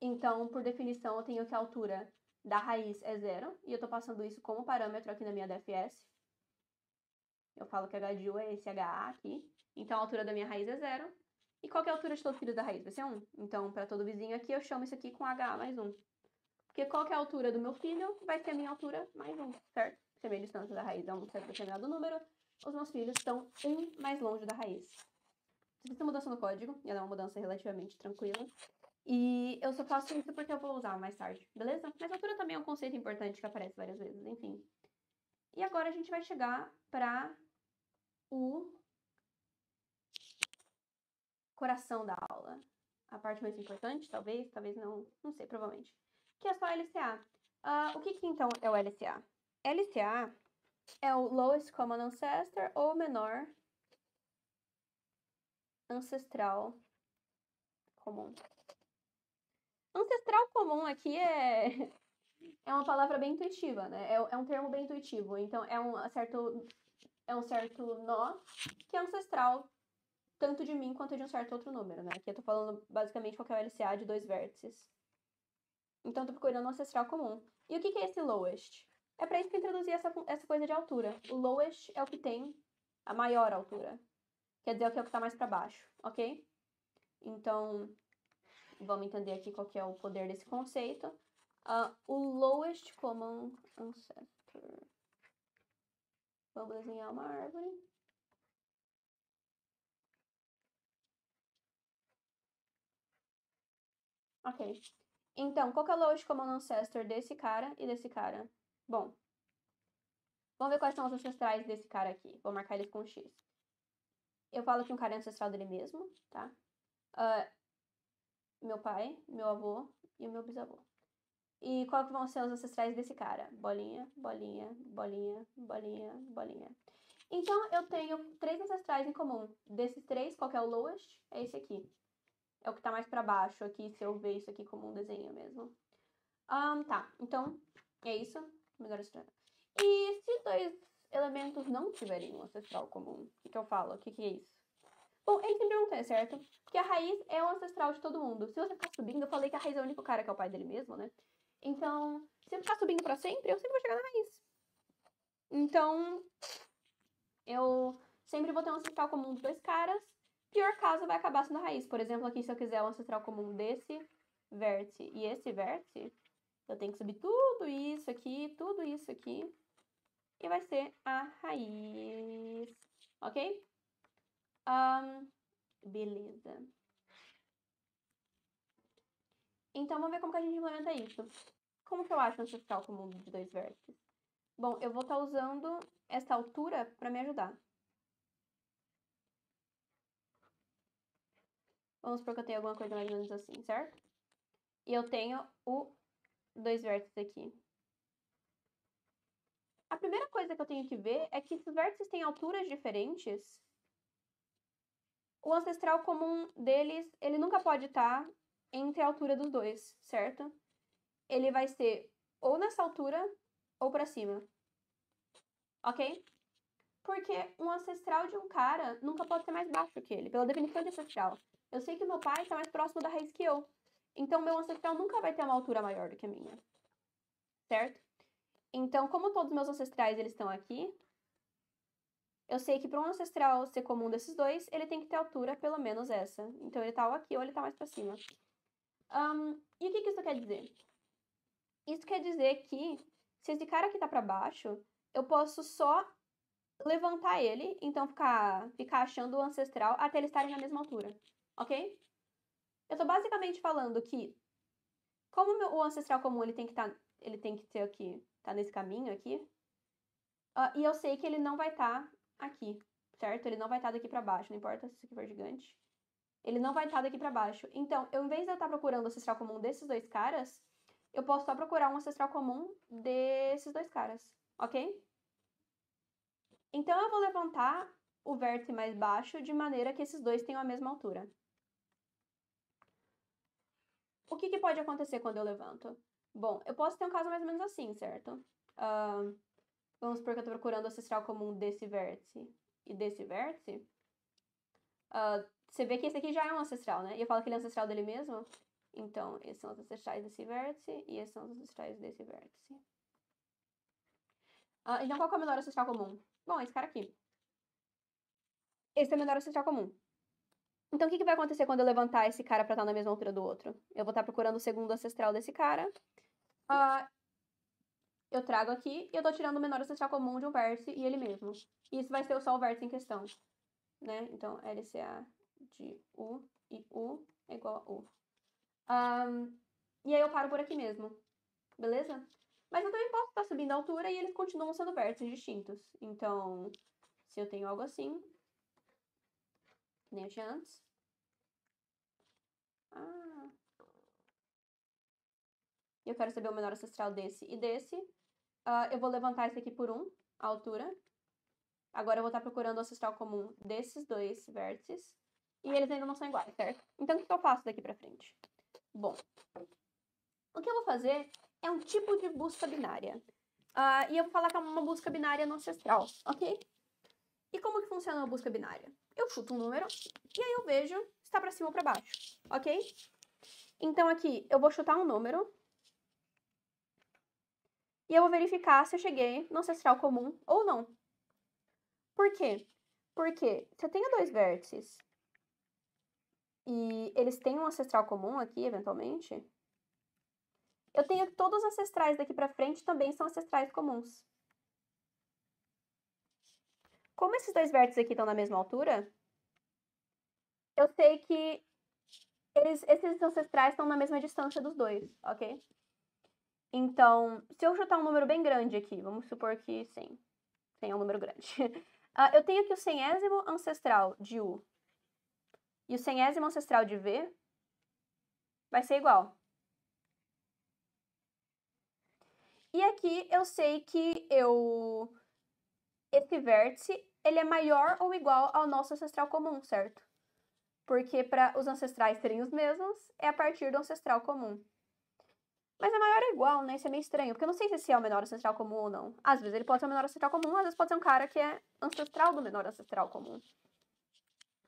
Então, por definição, eu tenho que a altura da raiz é zero, e eu estou passando isso como parâmetro aqui na minha DFS. Eu falo que HDU é esse HA aqui. Então, a altura da minha raiz é zero, e qual é a altura de todo filho da raiz? Vai ser 1. Então, para todo vizinho aqui, eu chamo isso aqui com H mais 1. Porque qual é a altura do meu filho vai ser a minha altura mais 1, certo? Se a minha distância da raiz é um certo determinado número, os meus filhos estão 1 mais longe da raiz. Fiz essa mudança no código, e ela é uma mudança relativamente tranquila. E eu só faço isso porque eu vou usar mais tarde, beleza? Mas altura também é um conceito importante que aparece várias vezes, enfim. E agora a gente vai chegar para o coração da aula. A parte mais importante, talvez, talvez não, não sei, provavelmente. Que é só LCA. Uh, ah, o que, que então é o LCA? LCA é o Lowest Common Ancestor ou menor ancestral comum. Ancestral comum aqui é, é uma palavra bem intuitiva, né? É, é um termo bem intuitivo. Então, é um certo, é um certo nó que é ancestral tanto de mim quanto de um certo outro número, né? Aqui eu tô falando basicamente qual é o LCA de dois vértices. Então, tô procurando um ancestral comum. E o que, que é esse lowest? É para isso que eu introduzi essa, essa coisa de altura. O lowest é o que tem a maior altura. Quer dizer, é o que é o que tá mais para baixo, ok? Então, vamos entender aqui qual que é o poder desse conceito. Uh, o lowest common ancestor. Vamos desenhar uma árvore. Ok. Então, qual que é o lowest common ancestor desse cara e desse cara? Bom, vamos ver quais são os ancestrais desse cara aqui. Vou marcar eles com um X. Eu falo que um cara é ancestral dele mesmo, tá? Uh, meu pai, meu avô e o meu bisavô. E qual que vão ser os ancestrais desse cara? Bolinha, bolinha, bolinha, bolinha, bolinha. Então, eu tenho três ancestrais em comum. Desses três, qual que é o lowest? É esse aqui é o que tá mais para baixo aqui, se eu ver isso aqui como um desenho mesmo. Um, tá, então é isso. Melhor estranho. E se dois elementos não tiverem um ancestral comum, o que eu falo? O que, que é isso? Bom, eles sempre não ter, certo? Porque a raiz é o ancestral de todo mundo. Se você ficar subindo, eu falei que a raiz é o único cara que é o pai dele mesmo, né? Então, se eu ficar subindo para sempre, eu sempre vou chegar na raiz. Então, eu sempre vou ter um ancestral comum dos dois caras pior caso, vai acabar sendo a raiz. Por exemplo, aqui, se eu quiser o ancestral comum desse vértice e esse vértice, eu tenho que subir tudo isso aqui, tudo isso aqui, e vai ser a raiz, ok? Um, beleza. Então, vamos ver como que a gente implementa isso. Como que eu acho o ancestral comum de dois vértices? Bom, eu vou estar tá usando esta altura para me ajudar. Vamos supor que eu tenho alguma coisa mais ou menos assim, certo? E eu tenho o dois vértices aqui. A primeira coisa que eu tenho que ver é que se os vértices têm alturas diferentes, o ancestral comum deles, ele nunca pode estar tá entre a altura dos dois, certo? Ele vai ser ou nessa altura ou para cima. Ok? Porque um ancestral de um cara nunca pode ser mais baixo que ele, pela definição de ancestral. Eu sei que meu pai está mais próximo da raiz que eu. Então, meu ancestral nunca vai ter uma altura maior do que a minha. Certo? Então, como todos meus ancestrais eles estão aqui, eu sei que para um ancestral ser comum desses dois, ele tem que ter altura pelo menos essa. Então, ele está aqui ou ele está mais para cima. Um, e o que, que isso quer dizer? Isso quer dizer que se esse cara aqui está para baixo, eu posso só levantar ele, então ficar, ficar achando o ancestral até eles estarem na mesma altura ok? Eu estou basicamente falando que como o ancestral comum ele tem que estar, tá, ele tem que ter aqui, tá nesse caminho aqui, uh, e eu sei que ele não vai estar tá aqui, certo? Ele não vai estar tá daqui para baixo, não importa se isso aqui for gigante. Ele não vai estar tá daqui para baixo. Então, eu, em vez de eu estar tá procurando o ancestral comum desses dois caras, eu posso só procurar um ancestral comum desses dois caras, ok? Então, eu vou levantar o vértice mais baixo de maneira que esses dois tenham a mesma altura. O que, que pode acontecer quando eu levanto? Bom, eu posso ter um caso mais ou menos assim, certo? Uh, vamos supor que eu estou procurando o ancestral comum desse vértice e desse vértice. Uh, você vê que esse aqui já é um ancestral, né? E eu falo que ele é ancestral dele mesmo. Então, esses são os ancestrais desse vértice e esses são os ancestrais desse vértice. Uh, então, qual é o menor ancestral comum? Bom, esse cara aqui. Esse é o menor ancestral comum. Então, o que, que vai acontecer quando eu levantar esse cara para estar na mesma altura do outro? Eu vou estar tá procurando o segundo ancestral desse cara. Uh, eu trago aqui e eu estou tirando o menor ancestral comum de um vértice e ele mesmo. E isso vai ser o só o vértice em questão. Né? Então, LCA de U e U é igual a U. Um, e aí eu paro por aqui mesmo. Beleza? Mas então eu também posso estar tá subindo a altura e eles continuam sendo vértices distintos. Então, se eu tenho algo assim, nem já antes. Ah. Eu quero saber o menor ancestral desse e desse. Uh, eu vou levantar esse aqui por 1, um, a altura. Agora eu vou estar tá procurando o ancestral comum desses dois vértices. E eles ainda não são iguais, certo? Então, o que, que eu faço daqui pra frente? Bom, o que eu vou fazer é um tipo de busca binária. Uh, e eu vou falar que é uma busca binária no ancestral, ok? E como que funciona a busca binária? eu chuto um número e aí eu vejo se está para cima ou para baixo, ok? Então aqui eu vou chutar um número e eu vou verificar se eu cheguei no ancestral comum ou não. Por quê? Porque se eu tenho dois vértices e eles têm um ancestral comum aqui, eventualmente, eu tenho que todos os ancestrais daqui para frente também são ancestrais comuns. Como esses dois vértices aqui estão na mesma altura, eu sei que eles, esses ancestrais estão na mesma distância dos dois, ok? Então, se eu chutar um número bem grande aqui, vamos supor que 100. 100 é um número grande. uh, eu tenho que o centésimo ancestral de U e o centésimo ancestral de V vai ser igual. E aqui eu sei que eu esse vértice ele é maior ou igual ao nosso ancestral comum, certo? Porque para os ancestrais serem os mesmos, é a partir do ancestral comum. Mas é maior ou igual, né? Isso é meio estranho, porque eu não sei se esse é o menor ancestral comum ou não. Às vezes ele pode ser o menor ancestral comum, às vezes pode ser um cara que é ancestral do menor ancestral comum.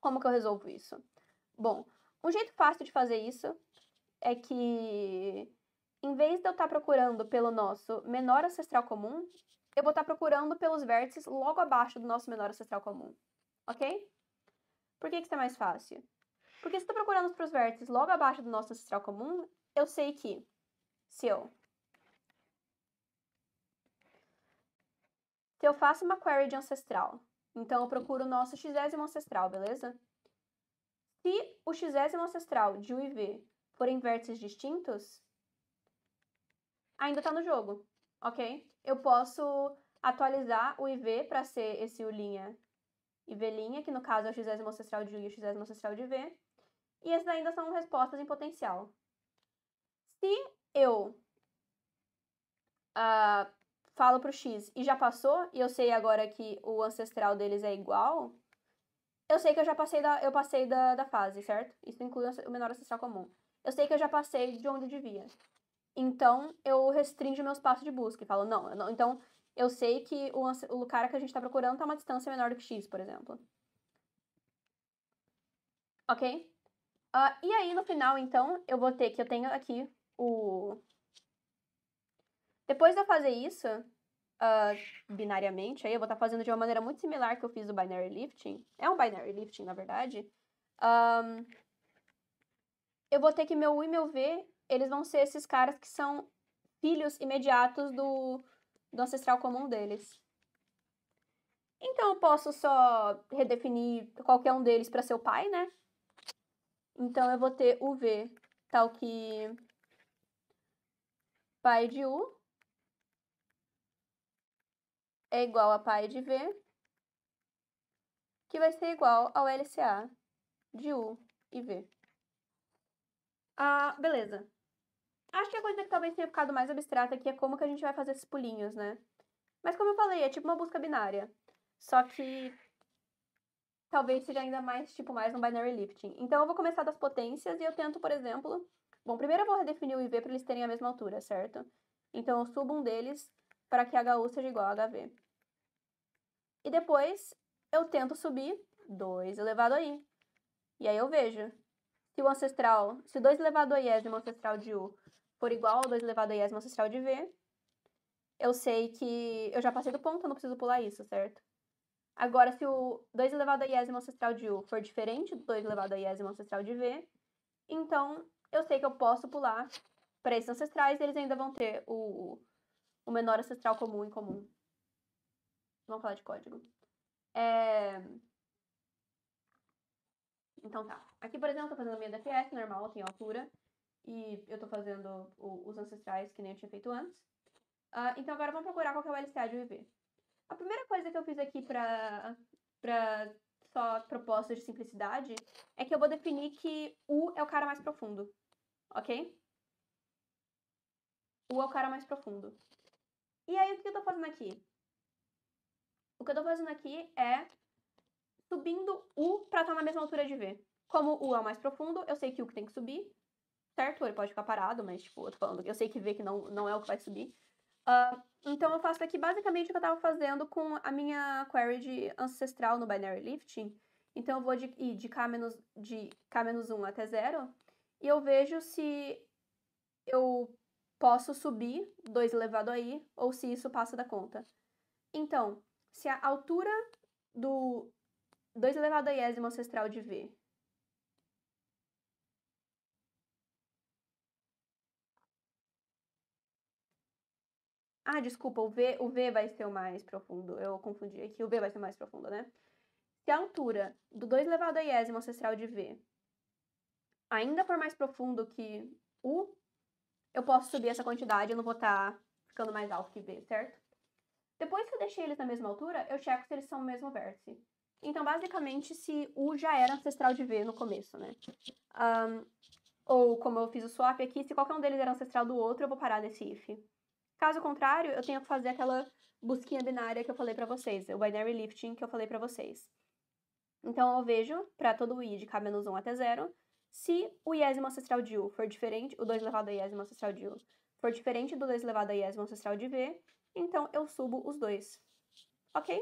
Como que eu resolvo isso? Bom, um jeito fácil de fazer isso é que em vez de eu estar tá procurando pelo nosso menor ancestral comum, eu vou estar procurando pelos vértices logo abaixo do nosso menor ancestral comum, ok? Por que, que isso é mais fácil? Porque se eu estou procurando para os vértices logo abaixo do nosso ancestral comum, eu sei que se eu, se eu faço uma query de ancestral, então eu procuro o nosso xésimo ancestral, beleza? Se o xésimo ancestral de U e V forem vértices distintos, ainda está no jogo, ok? eu posso atualizar o IV para ser esse U' IV', que no caso é o x ancestral de U e o x ancestral de V. E essas ainda são respostas em potencial. Se eu uh, falo para o x e já passou, e eu sei agora que o ancestral deles é igual, eu sei que eu já passei da, eu passei da, da fase, certo? Isso inclui o menor ancestral comum. Eu sei que eu já passei de onde devia. Então, eu restringo meu espaço de busca e falo, não, eu não então eu sei que o, o cara que a gente está procurando está uma distância menor do que x, por exemplo. Ok? Uh, e aí, no final, então, eu vou ter que eu tenho aqui o... Depois de eu fazer isso, uh, binariamente, aí eu vou estar tá fazendo de uma maneira muito similar que eu fiz do binary lifting. É um binary lifting, na verdade. Um, eu vou ter que meu U e meu V eles vão ser esses caras que são filhos imediatos do, do ancestral comum deles. Então eu posso só redefinir qualquer um deles para seu pai, né? Então eu vou ter o V tal que pai de U é igual a pai de V, que vai ser igual ao LCA de U e V. Ah, beleza. Acho que a coisa que talvez tenha ficado mais abstrata aqui é como que a gente vai fazer esses pulinhos, né? Mas como eu falei, é tipo uma busca binária. Só que talvez seja ainda mais, tipo, mais um binary lifting. Então eu vou começar das potências e eu tento, por exemplo... Bom, primeiro eu vou redefinir o IV para eles terem a mesma altura, certo? Então eu subo um deles para que HU seja igual a HV. E depois eu tento subir 2 elevado a i. E aí eu vejo se o ancestral, se 2 elevado a i é o ancestral de U por igual a 2 elevado a iésimo ancestral de V, eu sei que eu já passei do ponto, eu não preciso pular isso, certo? Agora, se o 2 elevado a iésimo ancestral de U for diferente do 2 elevado a iésimo ancestral de V, então eu sei que eu posso pular para esses ancestrais e eles ainda vão ter o, o menor ancestral comum em comum. Vamos falar de código. É... Então tá. Aqui, por exemplo, eu tô fazendo a minha DFS normal, tem altura. E eu tô fazendo o, os ancestrais que nem eu tinha feito antes. Uh, então agora vamos procurar qual que é o LCA de UV. A primeira coisa que eu fiz aqui pra, pra só proposta de simplicidade é que eu vou definir que U é o cara mais profundo, ok? U é o cara mais profundo. E aí o que eu tô fazendo aqui? O que eu tô fazendo aqui é subindo U para estar na mesma altura de V. Como U é o mais profundo, eu sei que U que tem que subir certo, ele pode ficar parado, mas, tipo, eu tô falando, eu sei que vê que não, não é o que vai subir. Uh, então eu faço aqui basicamente o que eu tava fazendo com a minha query de ancestral no binary lifting. Então eu vou de, ir de K, menos, de K menos 1 até 0 e eu vejo se eu posso subir 2 elevado a i ou se isso passa da conta. Então, se a altura do 2 elevado a iésimo ancestral de v Ah, desculpa, o V, o v vai ser o mais profundo. Eu confundi aqui, o V vai ser o mais profundo, né? Se a altura do 2 elevado a iésimo ancestral de V ainda for mais profundo que U, eu posso subir essa quantidade, eu não vou estar tá ficando mais alto que V, certo? Depois que eu deixei eles na mesma altura, eu checo se eles são o mesmo vértice. Então, basicamente, se U já era ancestral de V no começo, né? Um, ou, como eu fiz o swap aqui, se qualquer um deles era ancestral do outro, eu vou parar nesse if. Caso contrário, eu tenho que fazer aquela busquinha binária que eu falei para vocês, o binary lifting que eu falei para vocês. Então eu vejo para todo i de k menos 1 até 0, se o iésimo ancestral de u for diferente, o 2 elevado a iésimo ancestral de u for diferente do 2 elevado a iésimo ancestral de v, então eu subo os dois. OK?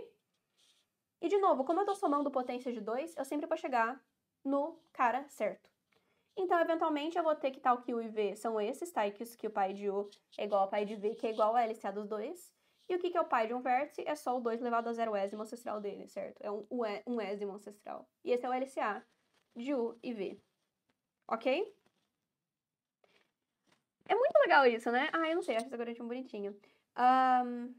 E de novo, como eu estou somando potência de 2, eu sempre vou chegar no cara certo. Então, eventualmente, eu vou ter que tal que U e V são esses, tá? E que, que o pai de U é igual ao pai de V, que é igual ao LCA dos dois. E o que, que é o pai de um vértice? É só o 2 elevado a zero ésimo ancestral dele, certo? É um, um é, ésimo ancestral. E esse é o LCA de U e V. Ok? É muito legal isso, né? Ah, eu não sei, acho esse algoritmo bonitinho. Um...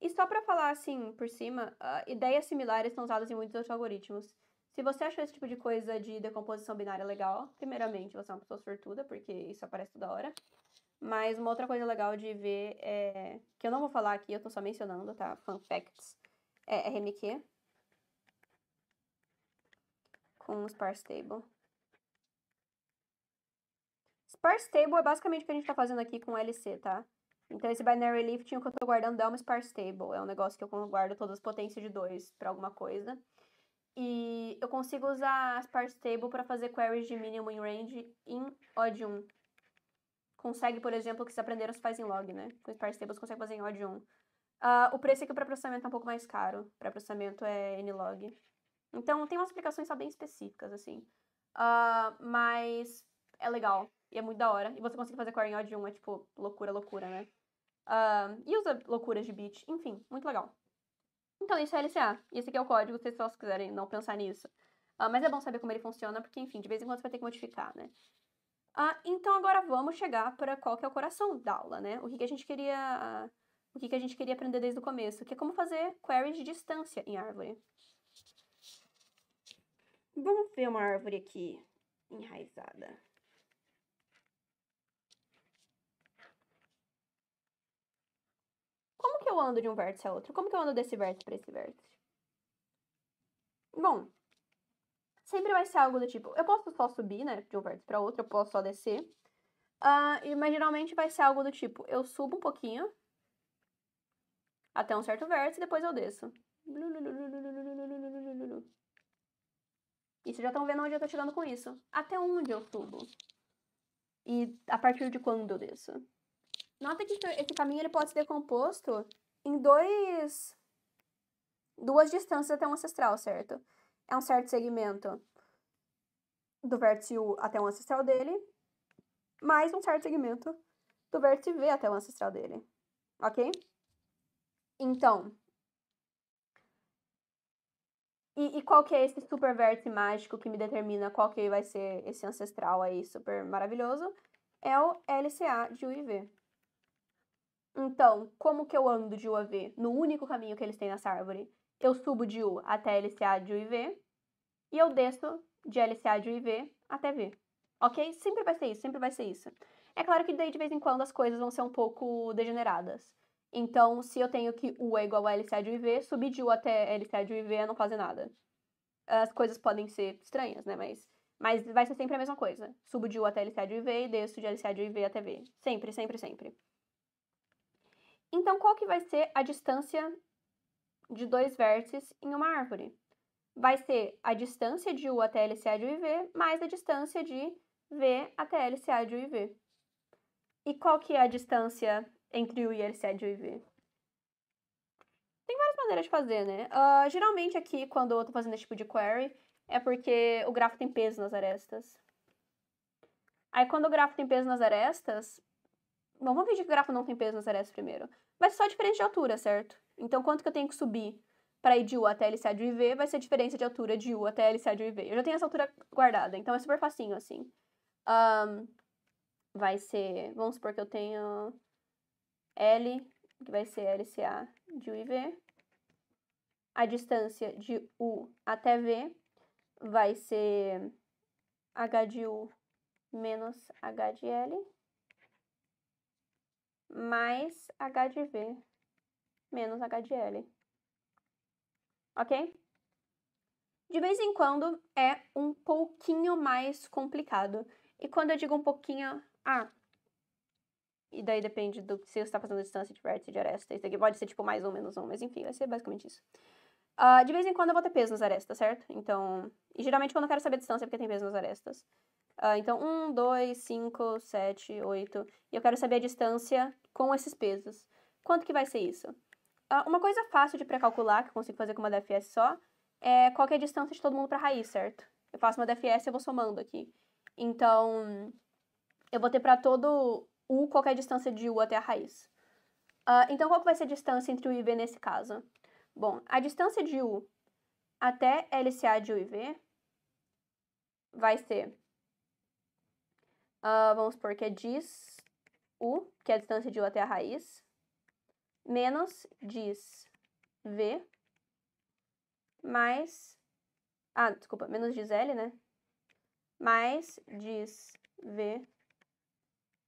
E só para falar assim por cima, uh, ideias similares são usadas em muitos outros algoritmos. Se você achou esse tipo de coisa de decomposição binária legal, primeiramente você é uma pessoa sortuda, porque isso aparece toda hora. Mas uma outra coisa legal de ver é. que eu não vou falar aqui, eu tô só mencionando, tá? Fun facts. É RMQ. Com sparse table. Sparse table é basicamente o que a gente tá fazendo aqui com LC, tá? Então esse binary lifting, o que eu tô guardando é uma sparse table. É um negócio que eu guardo todas as potências de 2 para alguma coisa. E eu consigo usar as parts table para fazer queries de minimum range em odd 1. Consegue, por exemplo, que vocês aprenderam se faz em log, né? Com sparse table você consegue fazer em odd 1. Uh, ah, o preço aqui para processamento é um pouco mais caro. Para processamento é nlog. Então tem umas aplicações só bem específicas, assim. Uh, mas é legal. E é muito da hora. E você consegue fazer query em odd 1 é tipo loucura, loucura, né? Uh, e usa loucuras de bit. Enfim, muito legal. Então, isso é LCA. Esse aqui é o código, se vocês quiserem não pensar nisso. Ah, mas é bom saber como ele funciona, porque, enfim, de vez em quando você vai ter que modificar, né? Ah, então agora vamos chegar para qual que é o coração da aula, né? O que, que a gente queria. O que, que a gente queria aprender desde o começo, que é como fazer queries de distância em árvore. Vamos ver uma árvore aqui enraizada. eu ando de um vértice a outro? Como que eu ando desse vértice para esse vértice? Bom, sempre vai ser algo do tipo, eu posso só subir, né, de um vértice para outro, eu posso só descer. Uh, mas geralmente vai ser algo do tipo, eu subo um pouquinho até um certo vértice e depois eu desço. E vocês já estão vendo onde eu tô chegando com isso. Até onde eu subo? E a partir de quando eu desço? Nota que esse caminho ele pode ser decomposto em dois duas distâncias até um ancestral, certo? É um certo segmento do vértice U até um ancestral dele, mais um certo segmento do vértice V até o ancestral dele, ok? Então, e, e qual que é esse super vértice mágico que me determina qual que vai ser esse ancestral aí super maravilhoso? É o LCA de u e v então, como que eu ando de U a V? No único caminho que eles têm nessa árvore. Eu subo de U até LCA de U e V, e eu desço de LCA de U e V até V. Ok? Sempre vai ser isso, sempre vai ser isso. É claro que daí de vez em quando as coisas vão ser um pouco degeneradas. Então, se eu tenho que U é igual a LCA de U e V, subir de U até LCA de U e V é não fazer nada. As coisas podem ser estranhas, né? Mas, mas vai ser sempre a mesma coisa. Subo de U até LCA de U e V e desço de LCA de U e V até V. Sempre, sempre, sempre. Então, qual que vai ser a distância de dois vértices em uma árvore? Vai ser a distância de U até LCA de UV mais a distância de V até LCA de UV. E qual que é a distância entre U e LCA de UV? Tem várias maneiras de fazer, né? Uh, geralmente aqui, quando eu estou fazendo esse tipo de query, é porque o grafo tem peso nas arestas. Aí quando o grafo tem peso nas arestas, Bom, vamos fingir que o grafo não tem peso nas arestas primeiro. Vai ser só a diferença de altura, certo? Então, quanto que eu tenho que subir para ir de U até LCA de V vai ser a diferença de altura de U até LCA de V Eu já tenho essa altura guardada, então é super facinho, assim. Um, vai ser... Vamos supor que eu tenho L, que vai ser LCA de U e V A distância de U até V vai ser H de U menos H de L mais H de V menos H de L. Ok? De vez em quando é um pouquinho mais complicado. E quando eu digo um pouquinho, ah, e daí depende do se você está fazendo distância de vértice de aresta. Isso aqui pode ser tipo mais um, menos um, mas enfim, vai ser basicamente isso. Uh, de vez em quando eu vou ter peso nas arestas, certo? Então, e geralmente quando eu quero saber a distância é porque tem peso nas arestas. Uh, então, 1, 2, 5, 7, 8. E eu quero saber a distância com esses pesos. Quanto que vai ser isso? Uh, uma coisa fácil de pré-calcular, que eu consigo fazer com uma DFS só, é qual é a distância de todo mundo para a raiz, certo? Eu faço uma DFS e vou somando aqui. Então, eu vou ter para todo u qualquer é distância de u até a raiz. Uh, então, qual que vai ser a distância entre u e v nesse caso? Bom, a distância de u até LCA de u e v vai ser Uh, vamos supor que é diz u, que é a distância de u até a raiz, menos diz v, mais. Ah, desculpa, menos diz l, né? Mais diz v,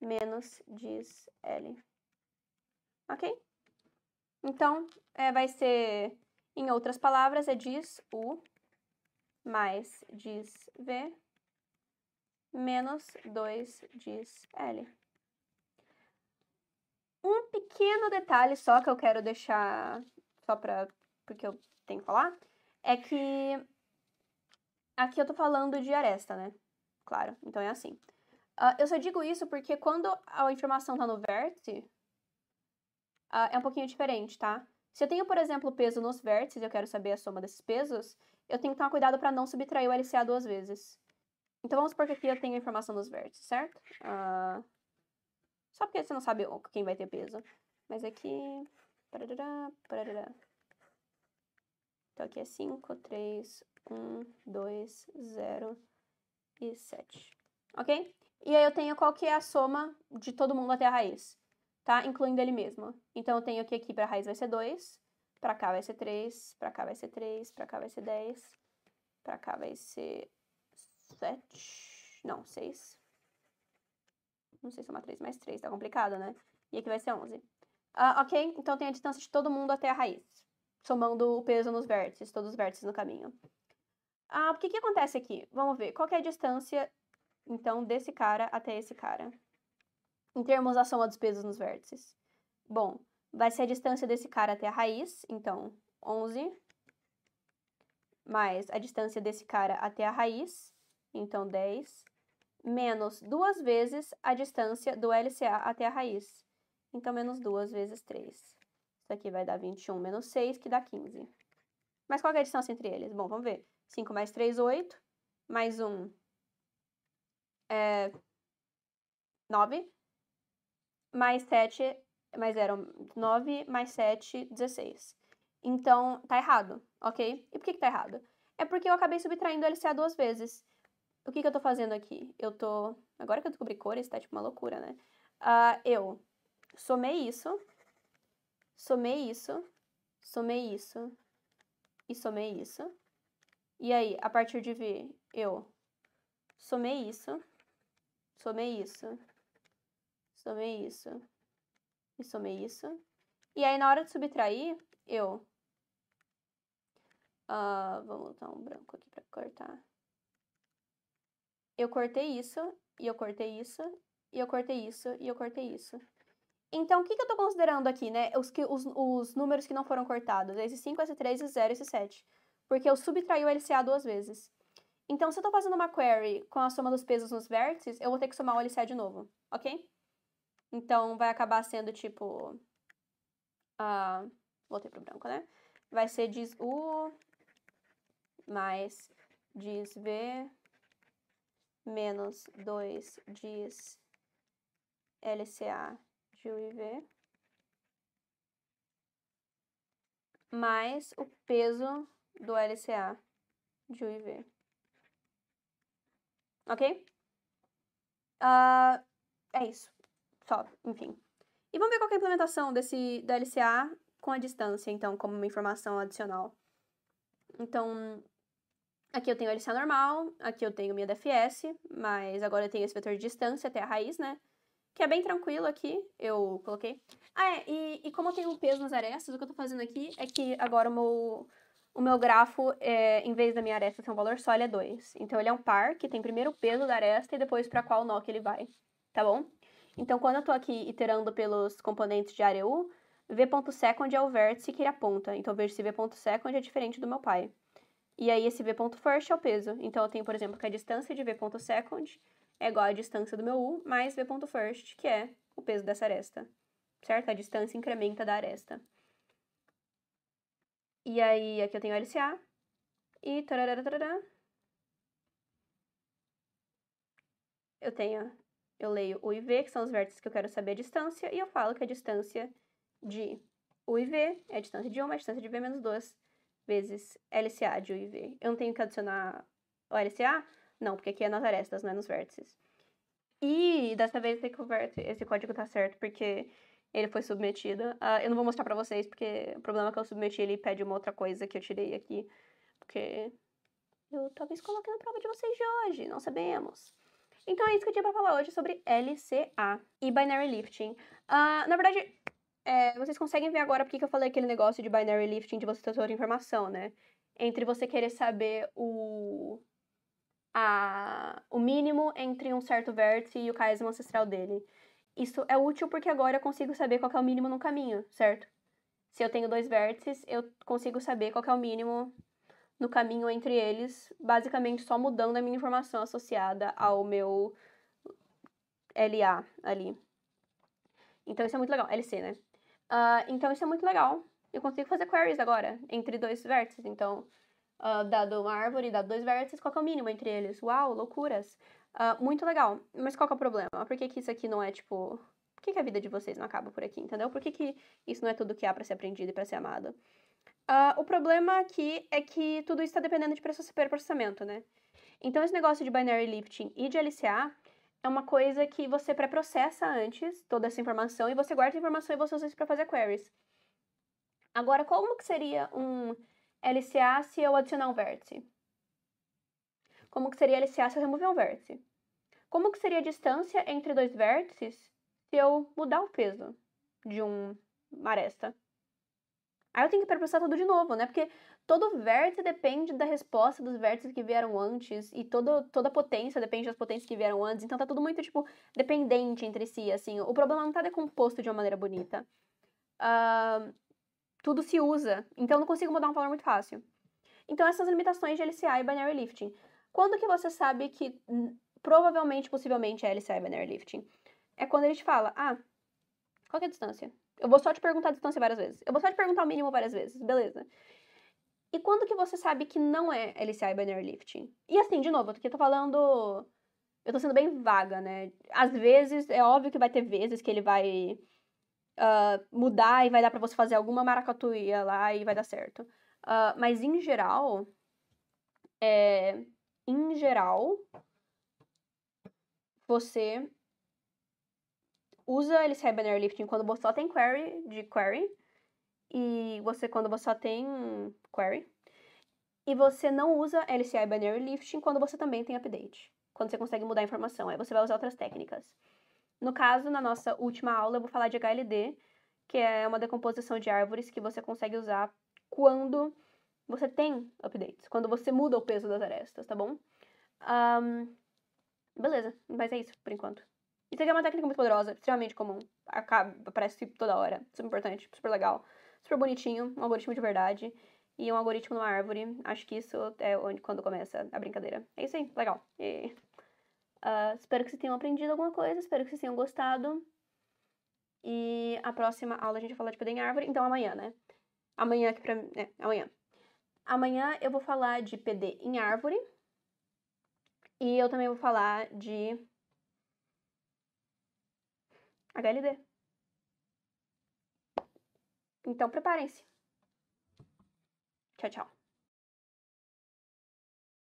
menos diz l. Ok? Então, é, vai ser, em outras palavras, é diz u mais diz v menos 2 diz L. Um pequeno detalhe só que eu quero deixar, só para porque eu tenho que falar, é que aqui eu tô falando de aresta, né? Claro, então é assim. Uh, eu só digo isso porque quando a informação tá no vértice, uh, é um pouquinho diferente, tá? Se eu tenho, por exemplo, peso nos vértices, eu quero saber a soma desses pesos, eu tenho que tomar cuidado para não subtrair o LCA duas vezes. Então vamos supor que aqui eu tenho a informação dos vértices, certo? Uh, só porque você não sabe quem vai ter peso. Mas aqui... Parará, parará. Então aqui é 5, 3, 1, 2, 0 e 7. Ok? E aí eu tenho qual que é a soma de todo mundo até a raiz, tá? Incluindo ele mesmo. Então eu tenho que aqui para raiz vai ser 2, para cá vai ser 3, para cá vai ser 3, para cá vai ser 10, para cá vai ser 7. Não, 6. Não sei se é uma 3 mais 3, tá complicado, né? E aqui vai ser 11. Ah, ok, então tem a distância de todo mundo até a raiz, somando o peso nos vértices, todos os vértices no caminho. Ah, o que, que acontece aqui? Vamos ver, qual é a distância, então, desse cara até esse cara? Em termos da soma dos pesos nos vértices. Bom, vai ser a distância desse cara até a raiz, então, 11, mais a distância desse cara até a raiz, então, 10 menos 2 vezes a distância do LCA até a raiz. Então, menos 2 vezes 3. Isso aqui vai dar 21 menos 6, que dá 15. Mas qual é a distância entre eles? Bom, vamos ver. 5 mais 3, 8. Mais 1 é 9. Mais 7, mais 0, 9. Mais 7, 16. Então, tá errado, ok? E por que, que tá errado? É porque eu acabei subtraindo o LCA duas vezes o que, que eu tô fazendo aqui? Eu tô. Agora que eu descobri cores, tá tipo uma loucura, né? Uh, eu somei isso, somei isso, somei isso e somei isso. E aí, a partir de V, eu somei isso, somei isso, somei isso e somei isso. E aí, na hora de subtrair, eu. Uh, vamos botar um branco aqui pra cortar eu cortei isso, e eu cortei isso, e eu cortei isso, e eu cortei isso. Então, o que, que eu estou considerando aqui, né? Os, que, os, os números que não foram cortados, esse 5, esse 3, esse 0, esse 7. Porque eu subtraí o LCA duas vezes. Então, se eu estou fazendo uma query com a soma dos pesos nos vértices, eu vou ter que somar o LCA de novo, ok? Então, vai acabar sendo tipo... Uh, voltei pro branco, né? Vai ser diz U mais diz V menos 2 diz LCA de UIV, mais o peso do LCA de UIV. Ok? Uh, é isso. Só, enfim. E vamos ver qual é a implementação desse, LCA com a distância, então, como uma informação adicional. Então, Aqui eu tenho LCA normal, aqui eu tenho minha DFS, mas agora eu tenho esse vetor de distância até a raiz, né? Que é bem tranquilo aqui, eu coloquei. Ah, é, e, e como eu tenho peso nas arestas, o que eu tô fazendo aqui é que agora o meu, o meu grafo, é, em vez da minha aresta ser um valor só, ele é 2. Então ele é um par que tem primeiro o peso da aresta e depois para qual nó que ele vai, tá bom? Então quando eu tô aqui iterando pelos componentes de área U, v.second é o vértice que ele aponta. Então vejo se v.second é diferente do meu pai. E aí esse v.first é o peso. Então eu tenho, por exemplo, que a distância de v.second é igual à distância do meu u mais v.first, que é o peso dessa aresta. Certo? A distância incrementa da aresta. E aí aqui eu tenho LCA e tarará, tarará. Eu tenho, eu leio u e v, que são os vértices que eu quero saber a distância, e eu falo que a distância de u e v é a distância de 1 mais a distância de v menos 2 vezes LCA de UIV. Eu não tenho que adicionar o LCA? Não, porque aqui é nas arestas, não é nos vértices. E dessa vez esse código tá certo, porque ele foi submetido. Uh, eu não vou mostrar pra vocês, porque o problema é que eu submeti ele pede uma outra coisa que eu tirei aqui. Porque eu talvez coloque na prova de vocês de hoje, não sabemos. Então é isso que eu tinha pra falar hoje sobre LCA e Binary Lifting. Uh, na verdade, é, vocês conseguem ver agora porque que eu falei aquele negócio de binary lifting de você ter toda a informação, né? Entre você querer saber o, a, o mínimo entre um certo vértice e o carisma ancestral dele. Isso é útil porque agora eu consigo saber qual é o mínimo no caminho, certo? Se eu tenho dois vértices, eu consigo saber qual é o mínimo no caminho entre eles, basicamente só mudando a minha informação associada ao meu LA ali. Então isso é muito legal, LC, né? Uh, então isso é muito legal. Eu consigo fazer queries agora, entre dois vértices. Então, uh, ah, dado uma árvore, dado dois vértices, qual é o mínimo entre eles? Uau, loucuras! Uh, muito legal. Mas qual é o problema? Por que, que isso aqui não é tipo. Por que, que a vida de vocês não acaba por aqui, entendeu? Por que, que isso não é tudo que há para ser aprendido e para ser amado? Uh, o problema aqui é que tudo isso está dependendo de processamento, né? Então, esse negócio de binary lifting e de LCA é uma coisa que você pré-processa antes toda essa informação e você guarda a informação e você usa isso para fazer queries. Agora, como que seria um LCA se eu adicionar um vértice? Como que seria LCA se eu remover um vértice? Como que seria a distância entre dois vértices se eu mudar o peso de um, uma aresta? Aí eu tenho que pré-processar tudo de novo, né? Porque todo vértice depende da resposta dos vértices que vieram antes e todo, toda potência depende das potências que vieram antes. Então tá tudo muito, tipo, dependente entre si, assim. O problema não tá decomposto de uma maneira bonita. Uh, tudo se usa, então eu não consigo mudar um valor muito fácil. Então essas limitações de LCA e Binary Lifting. Quando que você sabe que hum, provavelmente, possivelmente é LCA e Binary Lifting? É quando ele te fala, ah, qual é a distância? Eu vou só te perguntar a distância várias vezes. Eu vou só te perguntar o mínimo várias vezes, beleza. E quando que você sabe que não é LCI binary lifting? E assim, de novo, aqui eu tô falando. Eu tô sendo bem vaga, né? Às vezes, é óbvio que vai ter vezes que ele vai uh, mudar e vai dar para você fazer alguma maracatuia lá e vai dar certo. Uh, mas em geral. É, em geral, você usa LCI binary lifting quando você só tem query de query e você quando você só tem query. E você não usa LCI Binary Lifting quando você também tem update. Quando você consegue mudar a informação, aí você vai usar outras técnicas. No caso, na nossa última aula, eu vou falar de HLD, que é uma decomposição de árvores que você consegue usar quando você tem updates, quando você muda o peso das arestas, tá bom? Um, beleza, mas é isso por enquanto. Isso aqui é uma técnica muito poderosa, extremamente comum, acaba, aparece toda hora, super importante, super legal super bonitinho, um algoritmo de verdade e um algoritmo numa árvore. Acho que isso é onde, quando começa a brincadeira. É isso aí, legal. E, uh, espero que vocês tenham aprendido alguma coisa, espero que vocês tenham gostado. E a próxima aula a gente vai falar de PD em árvore, então amanhã, né? Amanhã aqui pra. É, amanhã. Amanhã eu vou falar de PD em árvore. E eu também vou falar de HLD. Então, preparem-se. Tchau, tchau.